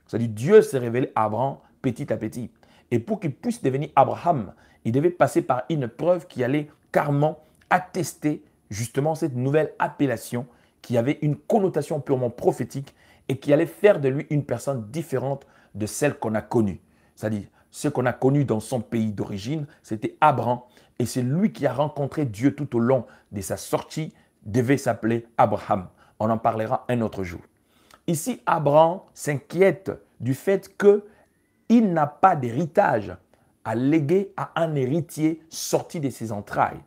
C'est-à-dire, Dieu s'est révélé à Abraham petit à petit. Et pour qu'il puisse devenir Abraham, il devait passer par une preuve qui allait carrément attester justement cette nouvelle appellation qui avait une connotation purement prophétique et qui allait faire de lui une personne différente de celle qu'on a connue. C'est-à-dire, ce qu'on a connu dans son pays d'origine, c'était Abraham. Et c'est lui qui a rencontré Dieu tout au long de sa sortie, devait s'appeler Abraham. On en parlera un autre jour. Ici, Abraham s'inquiète du fait qu'il n'a pas d'héritage à léguer à un héritier sorti de ses entrailles.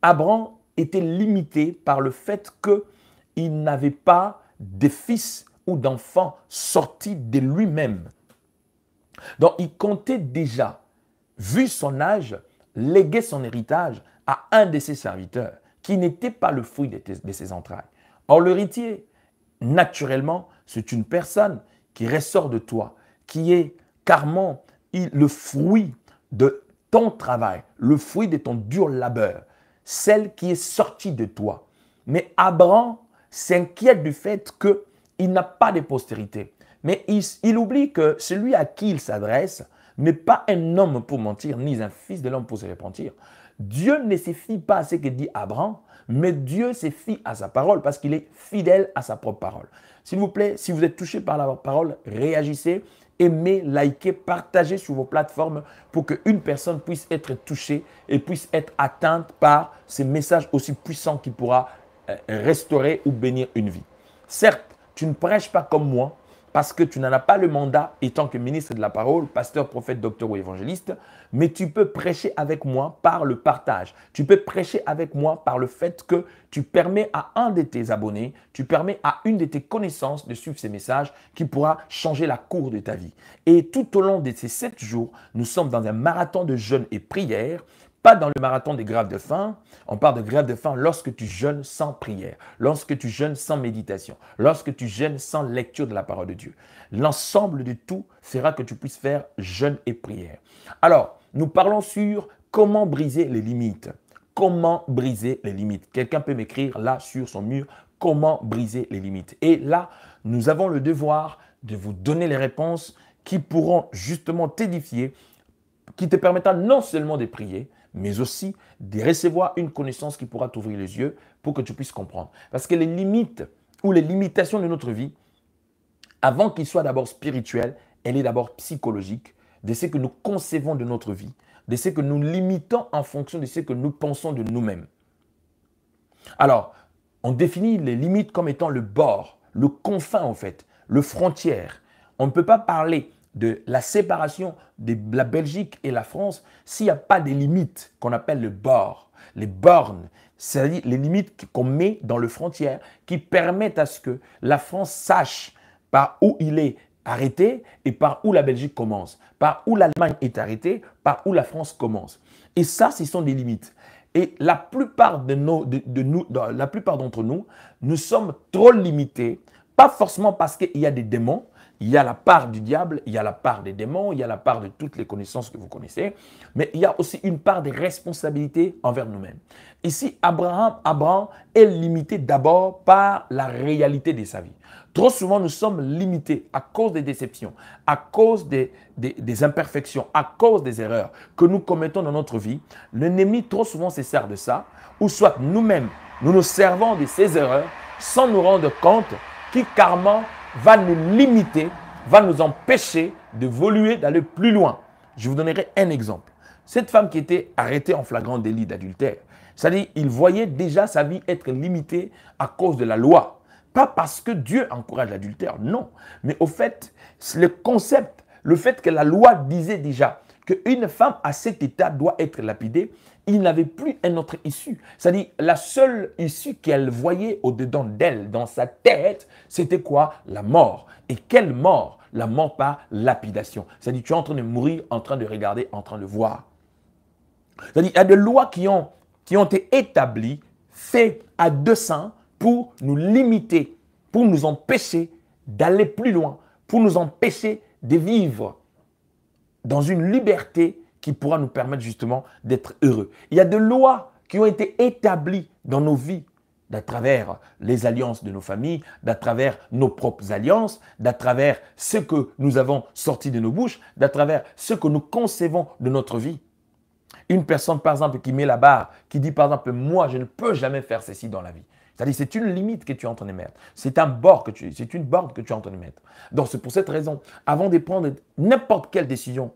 Abraham était limité par le fait qu'il n'avait pas de fils ou d'enfant sorti de lui-même. Donc il comptait déjà, vu son âge, léguer son héritage à un de ses serviteurs, qui n'était pas le fruit de, de ses entrailles. Or l'héritier, naturellement, c'est une personne qui ressort de toi, qui est carrément le fruit de ton travail, le fruit de ton dur labeur, celle qui est sortie de toi. Mais Abraham s'inquiète du fait que il n'a pas de postérité. Mais il, oublie que celui à qui il s'adresse n'est pas un homme pour mentir, ni un fils de l'homme pour se repentir. Dieu ne se fie pas à ce que dit Abraham, mais Dieu se fie à sa parole parce qu'il est fidèle à sa propre parole. S'il vous plaît, si vous êtes touché par la parole, réagissez, aimez, likez, partagez sur vos plateformes pour qu'une personne puisse être touchée et puisse être atteinte par ce message aussi puissant qui pourra euh, restaurer ou bénir une vie. Certes, tu ne prêches pas comme moi parce que tu n'en as pas le mandat tant que ministre de la parole, pasteur, prophète, docteur ou évangéliste, mais tu peux prêcher avec moi par le partage. Tu peux prêcher avec moi par le fait que tu permets à un de tes abonnés, tu permets à une de tes connaissances de suivre ces messages qui pourra changer la cour de ta vie. Et tout au long de ces sept jours, nous sommes dans un marathon de jeûne et prière pas dans le marathon des graves de faim. On parle de grève de faim lorsque tu jeûnes sans prière, lorsque tu jeûnes sans méditation, lorsque tu jeûnes sans lecture de la parole de Dieu. L'ensemble de tout sera que tu puisses faire jeûne et prière. Alors, nous parlons sur comment briser les limites. Comment briser les limites Quelqu'un peut m'écrire là sur son mur comment briser les limites. Et là, nous avons le devoir de vous donner les réponses qui pourront justement t'édifier, qui te permettra non seulement de prier, mais aussi de recevoir une connaissance qui pourra t'ouvrir les yeux pour que tu puisses comprendre. Parce que les limites ou les limitations de notre vie, avant qu'ils soient d'abord spirituels, elle est d'abord psychologique, de ce que nous concevons de notre vie, de ce que nous limitons en fonction de ce que nous pensons de nous-mêmes. Alors, on définit les limites comme étant le bord, le confin en fait, le frontière. On ne peut pas parler de la séparation de la Belgique et la France s'il n'y a pas des limites qu'on appelle le bord, les bornes, c'est-à-dire les limites qu'on met dans le frontière qui permettent à ce que la France sache par où il est arrêté et par où la Belgique commence, par où l'Allemagne est arrêtée, par où la France commence. Et ça, ce sont des limites. Et la plupart de nos, de, nous, la plupart d'entre nous, nous sommes trop limités, pas forcément parce qu'il y a des démons, il y a la part du diable, il y a la part des démons, il y a la part de toutes les connaissances que vous connaissez, mais il y a aussi une part des responsabilités envers nous-mêmes. Ici, Abraham, Abraham est limité d'abord par la réalité de sa vie. Trop souvent, nous sommes limités à cause des déceptions, à cause des, imperfections, à cause des erreurs que nous commettons dans notre vie. L'ennemi, trop souvent, se sert de ça, ou soit nous-mêmes, nous nous servons de ces erreurs sans nous rendre compte qui, carrément, va nous limiter, va nous empêcher d'évoluer, d'aller plus loin. Je vous donnerai un exemple. Cette femme qui était arrêtée en flagrant délit d'adultère, c'est-à-dire il voyait déjà sa vie être limitée à cause de la loi. Pas parce que Dieu encourage l'adultère, non. Mais au fait, le concept, le fait que la loi disait déjà qu'une femme à cet état doit être lapidée, il n'avait plus un autre issue. C'est-à-dire, la seule issue qu'elle voyait au-dedans d'elle, dans sa tête, c'était quoi La mort. Et quelle mort La mort par lapidation. C'est-à-dire, tu es en train de mourir, en train de regarder, en train de voir. C'est-à-dire, il y a des lois qui ont, qui ont été établies, faites à deux seins, pour nous limiter, pour nous empêcher d'aller plus loin, pour nous empêcher de vivre dans une liberté qui pourra nous permettre justement d'être heureux. Il y a des lois qui ont été établies dans nos vies d'à travers les alliances de nos familles, d'à travers nos propres alliances, d'à travers ce que nous avons sorti de nos bouches, d'à travers ce que nous concevons de notre vie. Une personne, par exemple, qui met la barre, qui dit, par exemple, moi, je ne peux jamais faire ceci dans la vie. C'est-à-dire, c'est une limite que tu es en train de mettre. C'est un bord que tu, c'est une borne que tu es en train de mettre. Donc, c'est pour cette raison, avant de prendre n'importe quelle décision,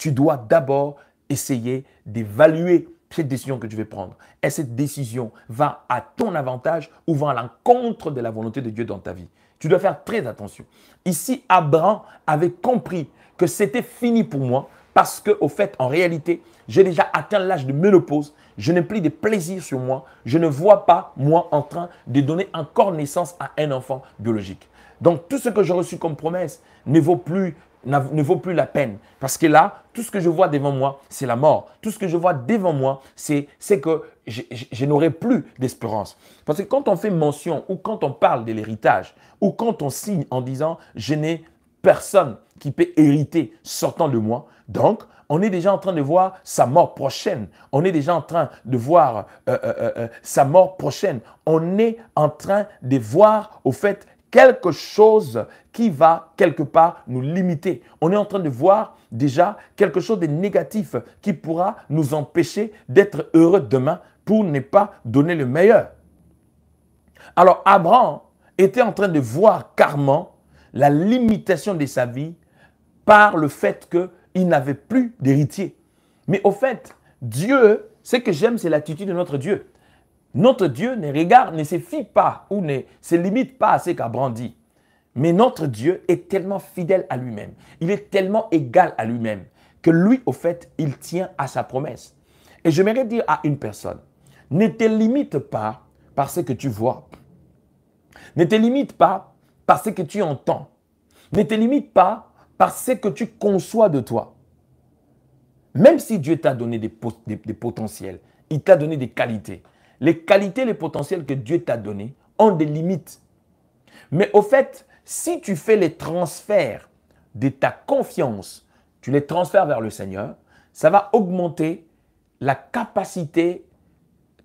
tu dois d'abord essayer d'évaluer cette décision que tu veux prendre. Est-ce cette décision va à ton avantage ou va à l'encontre de la volonté de Dieu dans ta vie Tu dois faire très attention. Ici, Abraham avait compris que c'était fini pour moi parce que, au fait, en réalité, j'ai déjà atteint l'âge de ménopause. Je n'ai plus de plaisir sur moi. Je ne vois pas moi en train de donner encore naissance à un enfant biologique. Donc tout ce que j'ai reçu comme promesse ne vaut plus ne vaut plus la peine. Parce que là, tout ce que je vois devant moi, c'est la mort. Tout ce que je vois devant moi, c'est que je, n'aurai plus d'espérance. Parce que quand on fait mention ou quand on parle de l'héritage ou quand on signe en disant je n'ai personne qui peut hériter sortant de moi, donc on est déjà en train de voir sa mort prochaine. On est déjà en train de voir euh, euh, euh, sa mort prochaine. On est en train de voir au fait quelque chose qui va quelque part nous limiter. On est en train de voir déjà quelque chose de négatif qui pourra nous empêcher d'être heureux demain pour ne pas donner le meilleur. Alors Abraham était en train de voir carrément la limitation de sa vie par le fait qu'il n'avait plus d'héritier. Mais au fait, Dieu, ce que j'aime, c'est l'attitude de notre Dieu. Notre Dieu ne regarde, ne se fie pas ou ne se limite pas à ce qu'a brandi. Mais notre Dieu est tellement fidèle à lui-même. Il est tellement égal à lui-même que lui, au fait, il tient à sa promesse. Et j'aimerais dire à une personne, ne te limite pas par ce que tu vois. Ne te limite pas par ce que tu entends. Ne te limite pas par ce que tu conçois de toi. Même si Dieu t'a donné des potentiels, il t'a donné des qualités, les qualités, les potentiels que Dieu t'a donnés ont des limites. Mais au fait, si tu fais les transferts de ta confiance, tu les transfères vers le Seigneur, ça va augmenter la capacité,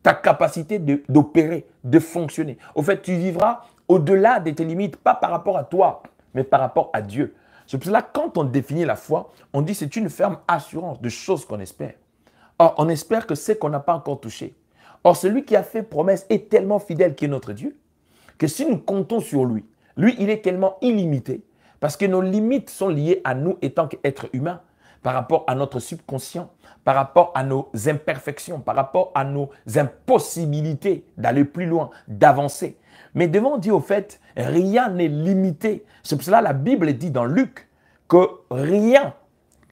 ta capacité d'opérer, de, fonctionner. Au fait, tu vivras au-delà de tes limites, pas par rapport à toi, mais par rapport à Dieu. C'est pour cela quand on définit la foi, on dit c'est une ferme assurance de choses qu'on espère. Or, on espère que ce qu'on n'a pas encore touché, Or, celui qui a fait promesse est tellement fidèle qui est notre Dieu, que si nous comptons sur lui, lui, il est tellement illimité, parce que nos limites sont liées à nous étant qu'êtres humains, par rapport à notre subconscient, par rapport à nos imperfections, par rapport à nos impossibilités d'aller plus loin, d'avancer. Mais devant Dieu, au fait, rien n'est limité. C'est pour cela que la Bible dit dans Luc que rien,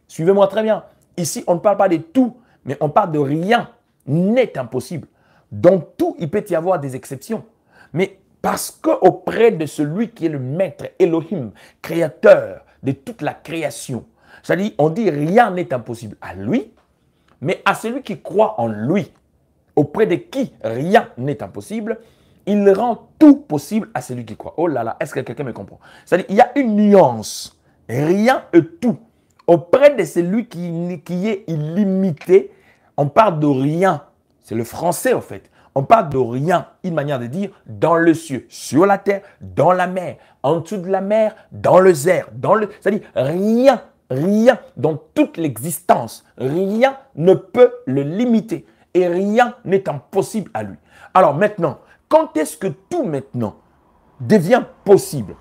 suivez-moi très bien, ici on ne parle pas de tout, mais on parle de rien n'est impossible. Dans tout, il peut y avoir des exceptions. Mais parce qu'auprès de celui qui est le maître, Elohim, créateur de toute la création, c'est-à-dire, on dit rien n'est impossible à lui, mais à celui qui croit en lui, auprès de qui rien n'est impossible, il rend tout possible à celui qui croit. Oh là là, est-ce que quelqu'un me comprend C'est-à-dire, il y a une nuance, rien et tout. Auprès de celui qui, qui est illimité, on parle de rien c'est le français en fait. On parle de rien, une manière de dire, dans le ciel, sur la terre, dans la mer, en dessous de la mer, dans le zère, dans le... C'est-à-dire rien, rien dans toute l'existence, rien ne peut le limiter et rien n'est impossible à lui. Alors maintenant, quand est-ce que tout maintenant devient possible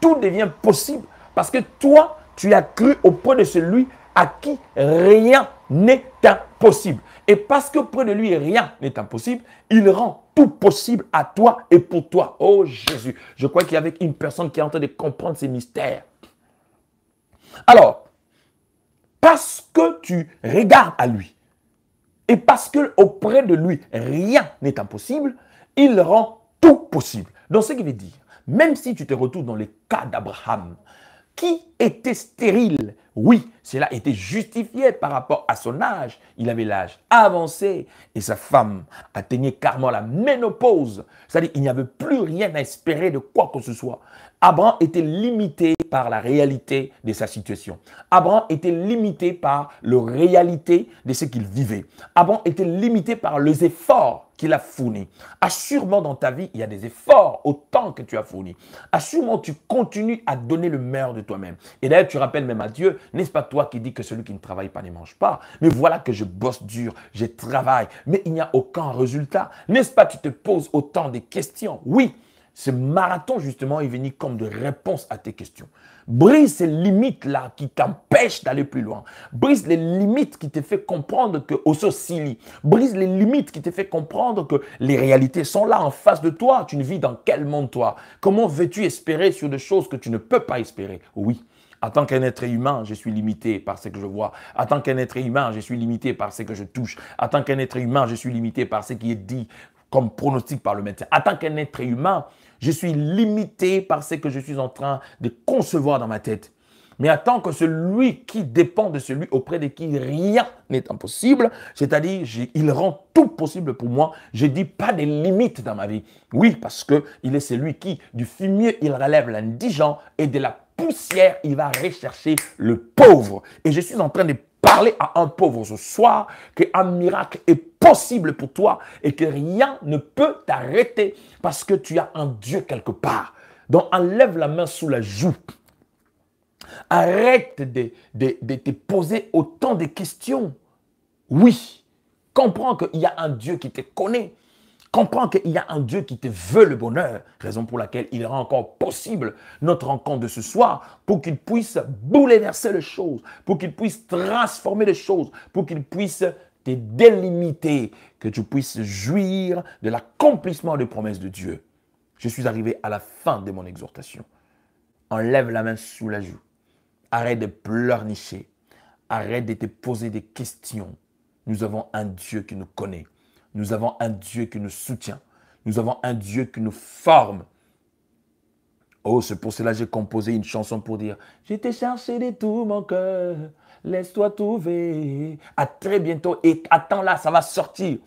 Tout devient possible parce que toi, tu as cru au de celui à qui rien n'est impossible. Et parce que près de lui, rien n'est impossible, il rend tout possible à toi et pour toi. Oh Jésus, je crois qu'il y avait une personne qui est en train de comprendre ces mystères. Alors, parce que tu regardes à lui et parce que auprès de lui, rien n'est impossible, il rend tout possible. Donc, ce qu'il veut dire, même si tu te retrouves dans le cas d'Abraham, qui était stérile oui, cela était justifié par rapport à son âge. Il avait l'âge avancé et sa femme atteignait carrément la ménopause. C'est-à-dire qu'il n'y avait plus rien à espérer de quoi que ce soit. Abraham était limité par la réalité de sa situation. Abraham était limité par la réalité de ce qu'il vivait. Abraham était limité par les efforts qu'il a fournis. Assurément, dans ta vie, il y a des efforts autant que tu as fournis. Assurément, tu continues à donner le meilleur de toi-même. Et d'ailleurs, tu rappelles même à Dieu, n'est-ce pas toi qui dis que celui qui ne travaille pas ne mange pas Mais voilà que je bosse dur, je travaille, mais il n'y a aucun résultat. N'est-ce pas, tu te poses autant de questions Oui, ce marathon, justement, est venu comme de réponse à tes questions. Brise ces limites-là qui t'empêchent d'aller plus loin. Brise les limites qui te fait comprendre que Brise les limites qui te fait comprendre que les réalités sont là en face de toi. Tu ne vis dans quel monde, toi Comment veux-tu espérer sur des choses que tu ne peux pas espérer Oui. En tant qu'un être humain, je suis limité par ce que je vois. En tant qu'un être humain, je suis limité par ce que je touche. En tant qu'un être humain, je suis limité par ce qui est dit comme pronostic par le médecin. En tant qu'un être humain, je suis limité par ce que je suis en train de concevoir dans ma tête. Mais en tant que celui qui dépend de celui auprès de qui rien n'est impossible, c'est-à-dire il rend tout possible pour moi, je dis pas de limites dans ma vie. Oui, parce que il est celui qui, du fumier, il relève l'indigent et de la poussière, il va rechercher le pauvre. Et je suis en train de parler à un pauvre ce soir qu'un miracle est possible pour toi et que rien ne peut t'arrêter parce que tu as un Dieu quelque part. Donc enlève la main sous la joue. Arrête de te poser autant de questions. Oui, comprends qu'il y a un Dieu qui te connaît. Comprends qu'il y a un Dieu qui te veut le bonheur, raison pour laquelle il rend encore possible notre rencontre de ce soir pour qu'il puisse bouleverser les choses, pour qu'il puisse transformer les choses, pour qu'il puisse te délimiter, que tu puisses jouir de l'accomplissement des promesses de Dieu. Je suis arrivé à la fin de mon exhortation. Enlève la main sous la joue. Arrête de pleurnicher. Arrête de te poser des questions. Nous avons un Dieu qui nous connaît. Nous avons un Dieu qui nous soutient. Nous avons un Dieu qui nous forme. Oh, c'est pour cela que j'ai composé une chanson pour dire J'étais t'ai cherché de tout mon cœur, laisse-toi trouver. À très bientôt et attends là, ça va sortir.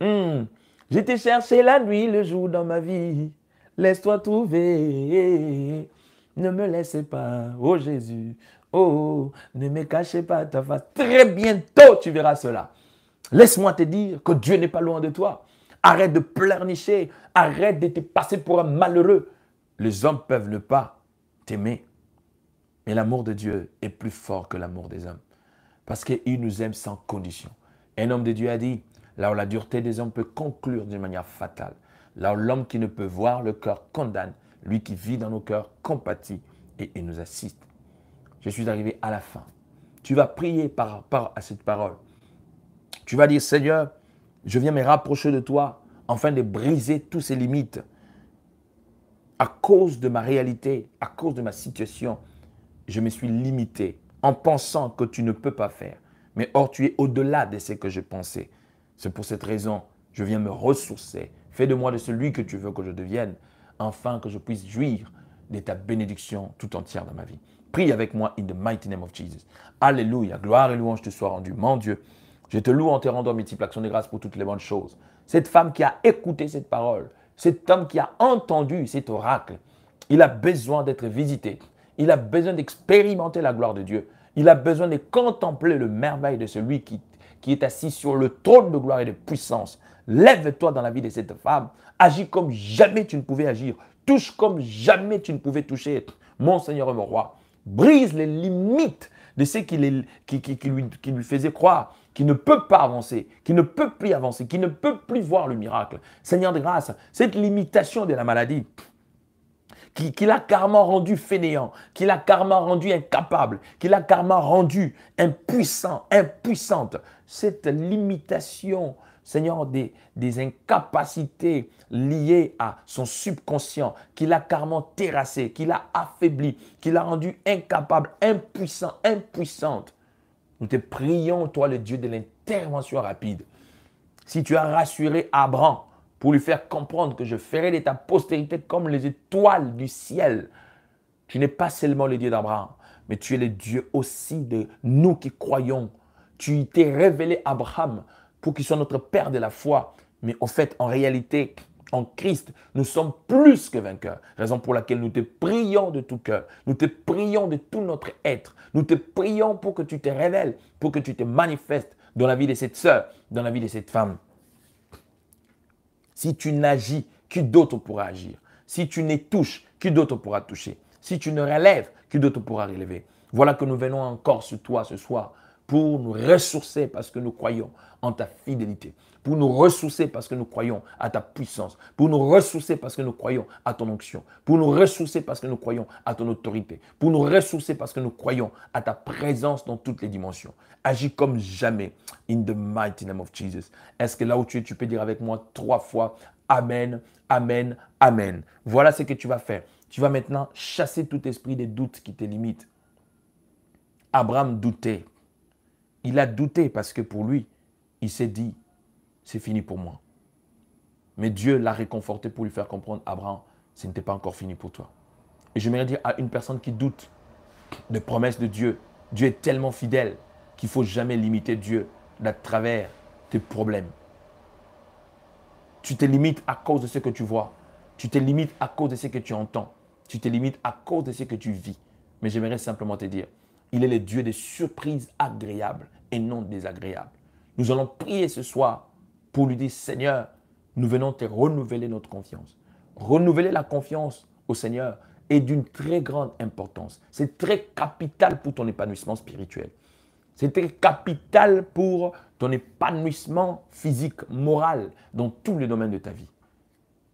J'étais hmm. Je cherché la nuit, le jour dans ma vie, laisse-toi trouver. Ne me laissez pas, oh Jésus, oh, ne me cachez pas ta face. Très bientôt, tu verras cela. Laisse-moi te dire que Dieu n'est pas loin de toi. Arrête de pleurnicher. Arrête de te passer pour un malheureux. Les hommes peuvent ne pas t'aimer. Mais l'amour de Dieu est plus fort que l'amour des hommes. Parce qu'il nous aime sans condition. Un homme de Dieu a dit, là où la dureté des hommes peut conclure d'une manière fatale, là où l'homme qui ne peut voir le cœur condamne, lui qui vit dans nos cœurs compatit et il nous assiste. Je suis arrivé à la fin. Tu vas prier par rapport à cette parole. Tu vas dire, Seigneur, je viens me rapprocher de toi afin de briser toutes ces limites à cause de ma réalité, à cause de ma situation, je me suis limité en pensant que tu ne peux pas faire. Mais or, tu es au-delà de ce que je pensais. C'est pour cette raison, je viens me ressourcer. Fais de moi de celui que tu veux que je devienne, afin que je puisse jouir de ta bénédiction tout entière dans ma vie. Prie avec moi in the mighty name of Jesus. Alléluia. Gloire et louange te soient rendues, mon Dieu. Je te loue en te rendant multiple action de grâce pour toutes les bonnes choses. Cette femme qui a écouté cette parole, cet homme qui a entendu cet oracle, il a besoin d'être visité. Il a besoin d'expérimenter la gloire de Dieu. Il a besoin de contempler le merveille de celui qui, est assis sur le trône de gloire et de puissance. Lève-toi dans la vie de cette femme. Agis comme jamais tu ne pouvais agir. Touche comme jamais tu ne pouvais toucher. Mon Seigneur mon Roi, brise les limites de ce qui, lui, lui faisait croire qui ne peut pas avancer, qui ne peut plus avancer, qui ne peut plus voir le miracle. Seigneur de grâce, cette limitation de la maladie, qui, qui l'a carrément rendu fainéant, qui l'a carrément rendu incapable, qui l'a carrément rendu impuissant, impuissante. Cette limitation, Seigneur, des, des incapacités liées à son subconscient, qui l'a carrément terrassé, qui l'a affaibli, qui l'a rendu incapable, impuissant, impuissante. Nous te prions, toi le Dieu de l'intervention rapide. Si tu as rassuré Abraham pour lui faire comprendre que je ferai de ta postérité comme les étoiles du ciel, tu n'es pas seulement le Dieu d'Abraham, mais tu es le Dieu aussi de nous qui croyons. Tu t'es révélé Abraham pour qu'il soit notre Père de la foi. Mais en fait, en réalité, en Christ, nous sommes plus que vainqueurs. Raison pour laquelle nous te prions de tout cœur, nous te prions de tout notre être, nous te prions pour que tu te révèles, pour que tu te manifestes dans la vie de cette sœur, dans la vie de cette femme. Si tu n'agis, qui d'autre pourra agir Si tu ne touches, qui d'autre pourra toucher Si tu ne relèves, qui d'autre pourra relever Voilà que nous venons encore sur toi ce soir pour nous ressourcer parce que nous croyons en ta fidélité pour nous ressourcer parce que nous croyons à ta puissance, pour nous ressourcer parce que nous croyons à ton onction, pour nous ressourcer parce que nous croyons à ton autorité, pour nous ressourcer parce que nous croyons à ta présence dans toutes les dimensions. Agis comme jamais, in the mighty name of Jesus. Est-ce que là où tu es, tu peux dire avec moi trois fois Amen, Amen, Amen. Voilà ce que tu vas faire. Tu vas maintenant chasser tout esprit des doutes qui te limitent. Abraham doutait. Il a douté parce que pour lui, il s'est dit, c'est fini pour moi. Mais Dieu l'a réconforté pour lui faire comprendre, Abraham, ce n'était pas encore fini pour toi. Et j'aimerais dire à une personne qui doute des promesses de Dieu, Dieu est tellement fidèle qu'il ne faut jamais limiter Dieu à travers tes problèmes. Tu te limites à cause de ce que tu vois. Tu te limites à cause de ce que tu entends. Tu te limites à cause de ce que tu vis. Mais j'aimerais simplement te dire, il est le Dieu des surprises agréables et non désagréables. Nous allons prier ce soir pour lui dire, Seigneur, nous venons te renouveler notre confiance. Renouveler la confiance au Seigneur est d'une très grande importance. C'est très capital pour ton épanouissement spirituel. C'est très capital pour ton épanouissement physique, moral, dans tous les domaines de ta vie.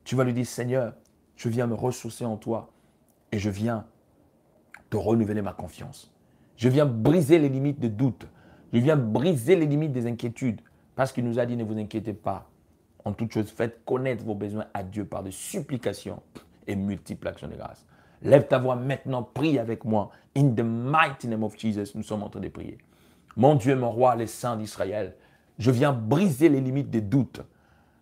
Tu vas lui dire, Seigneur, je viens me ressourcer en toi et je viens te renouveler ma confiance. Je viens briser les limites de doute. Je viens briser les limites des inquiétudes. Parce qu'il nous a dit, ne vous inquiétez pas, en toute chose, faites connaître vos besoins à Dieu par des supplications et multiples actions de grâce. Lève ta voix maintenant, prie avec moi. In the mighty name of Jesus, nous sommes en train de prier. Mon Dieu, mon roi, les saints d'Israël, je viens briser les limites des doutes.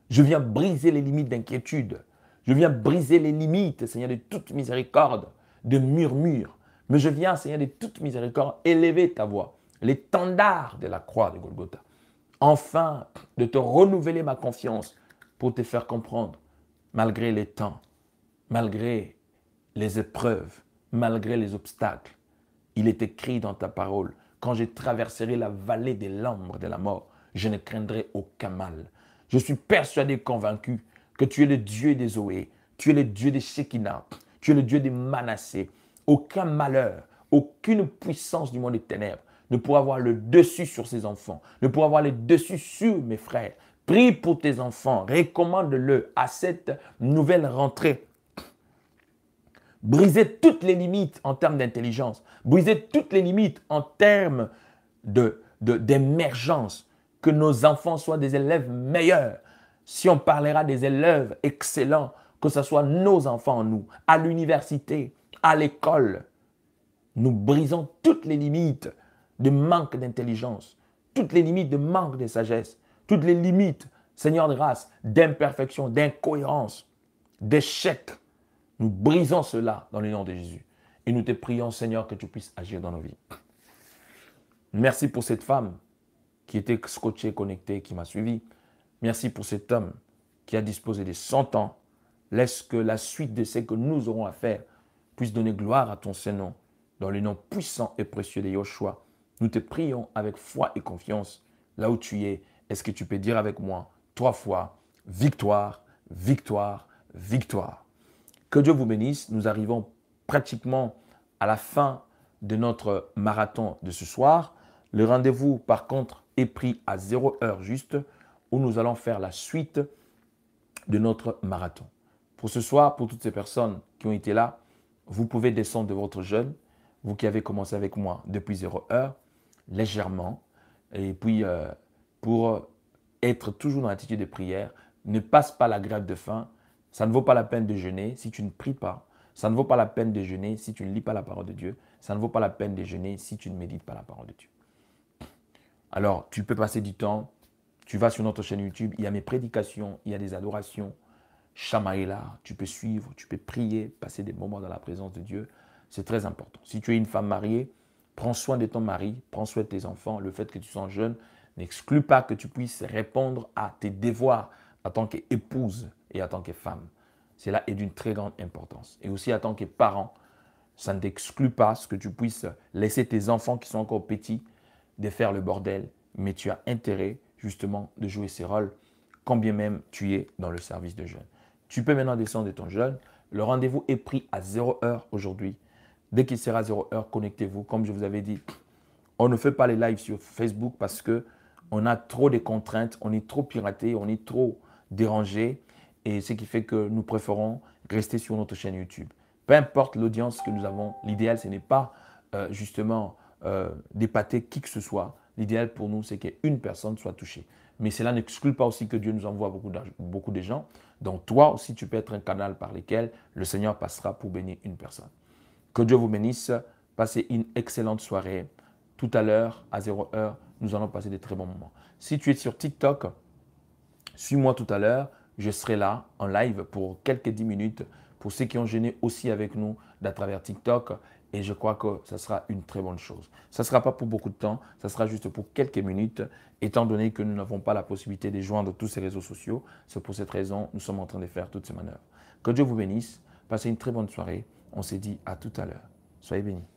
Je viens briser les limites d'inquiétude. Je viens briser les limites, Seigneur, de toute miséricorde, de murmures, Mais je viens, Seigneur, de toute miséricorde, élever ta voix, l'étendard de la croix de Golgotha enfin de te renouveler ma confiance pour te faire comprendre, malgré les temps, malgré les épreuves, malgré les obstacles, il est écrit dans ta parole, quand je traverserai la vallée de l'ombre de la mort, je ne craindrai aucun mal. Je suis persuadé, convaincu que tu es le Dieu des Zoé, tu es le Dieu des Shekinah, tu es le Dieu des Manassé. Aucun malheur, aucune puissance du monde des ténèbres de pouvoir avoir le dessus sur ses enfants, de pouvoir avoir le dessus sur mes frères. Prie pour tes enfants, recommande-le à cette nouvelle rentrée. Brisez toutes les limites en termes d'intelligence, brisez toutes les limites en termes d'émergence, de, que nos enfants soient des élèves meilleurs. Si on parlera des élèves excellents, que ce soit nos enfants, nous, à l'université, à l'école, nous brisons toutes les limites de manque d'intelligence, toutes les limites de manque de sagesse, toutes les limites, Seigneur de grâce, d'imperfection, d'incohérence, d'échec. Nous brisons cela dans le nom de Jésus. Et nous te prions, Seigneur, que tu puisses agir dans nos vies. Merci pour cette femme qui était scotchée, connectée, qui m'a suivi. Merci pour cet homme qui a disposé des 100 ans. Laisse que la suite de ce que nous aurons à faire puisse donner gloire à ton Saint-Nom, dans le nom puissant et précieux de Yoshua. Nous te prions avec foi et confiance. Là où tu es, est-ce que tu peux dire avec moi trois fois victoire, victoire, victoire Que Dieu vous bénisse. Nous arrivons pratiquement à la fin de notre marathon de ce soir. Le rendez-vous, par contre, est pris à 0 heure juste, où nous allons faire la suite de notre marathon. Pour ce soir, pour toutes ces personnes qui ont été là, vous pouvez descendre de votre jeûne, vous qui avez commencé avec moi depuis 0 heure légèrement. Et puis, euh, pour être toujours dans l'attitude de prière, ne passe pas la grève de faim. Ça ne vaut pas la peine de jeûner si tu ne pries pas. Ça ne vaut pas la peine de jeûner si tu ne lis pas la parole de Dieu. Ça ne vaut pas la peine de jeûner si tu ne médites pas la parole de Dieu. Alors, tu peux passer du temps. Tu vas sur notre chaîne YouTube. Il y a mes prédications. Il y a des adorations. Shama là. Tu peux suivre. Tu peux prier. Passer des moments dans la présence de Dieu. C'est très important. Si tu es une femme mariée, Prends soin de ton mari, prends soin de tes enfants. Le fait que tu sois jeune n'exclut pas que tu puisses répondre à tes devoirs en tant qu'épouse et en tant que femme. Cela est d'une très grande importance. Et aussi en tant que parent, ça ne t'exclut pas ce que tu puisses laisser tes enfants qui sont encore petits de faire le bordel, mais tu as intérêt justement de jouer ces rôles, quand bien même tu es dans le service de jeunes. Tu peux maintenant descendre de ton jeune. Le rendez-vous est pris à 0 heure aujourd'hui Dès qu'il sera 0 heure, connectez-vous. Comme je vous avais dit, on ne fait pas les lives sur Facebook parce que on a trop de contraintes, on est trop piraté, on est trop dérangé. Et ce qui fait que nous préférons rester sur notre chaîne YouTube. Peu importe l'audience que nous avons, l'idéal, ce n'est pas euh, justement euh, d'épater qui que ce soit. L'idéal pour nous, c'est qu'une personne soit touchée. Mais cela n'exclut pas aussi que Dieu nous envoie beaucoup, beaucoup de gens. Donc toi aussi, tu peux être un canal par lequel le Seigneur passera pour bénir une personne. Que Dieu vous bénisse. Passez une excellente soirée. Tout à l'heure, à 0h, nous allons passer des très bons moments. Si tu es sur TikTok, suis-moi tout à l'heure. Je serai là en live pour quelques dix minutes pour ceux qui ont gêné aussi avec nous à travers TikTok. Et je crois que ça sera une très bonne chose. Ça ne sera pas pour beaucoup de temps, ça sera juste pour quelques minutes, étant donné que nous n'avons pas la possibilité de joindre tous ces réseaux sociaux. C'est pour cette raison que nous sommes en train de faire toutes ces manœuvres. Que Dieu vous bénisse, passez une très bonne soirée. On s'est dit à tout à l'heure. Soyez bénis.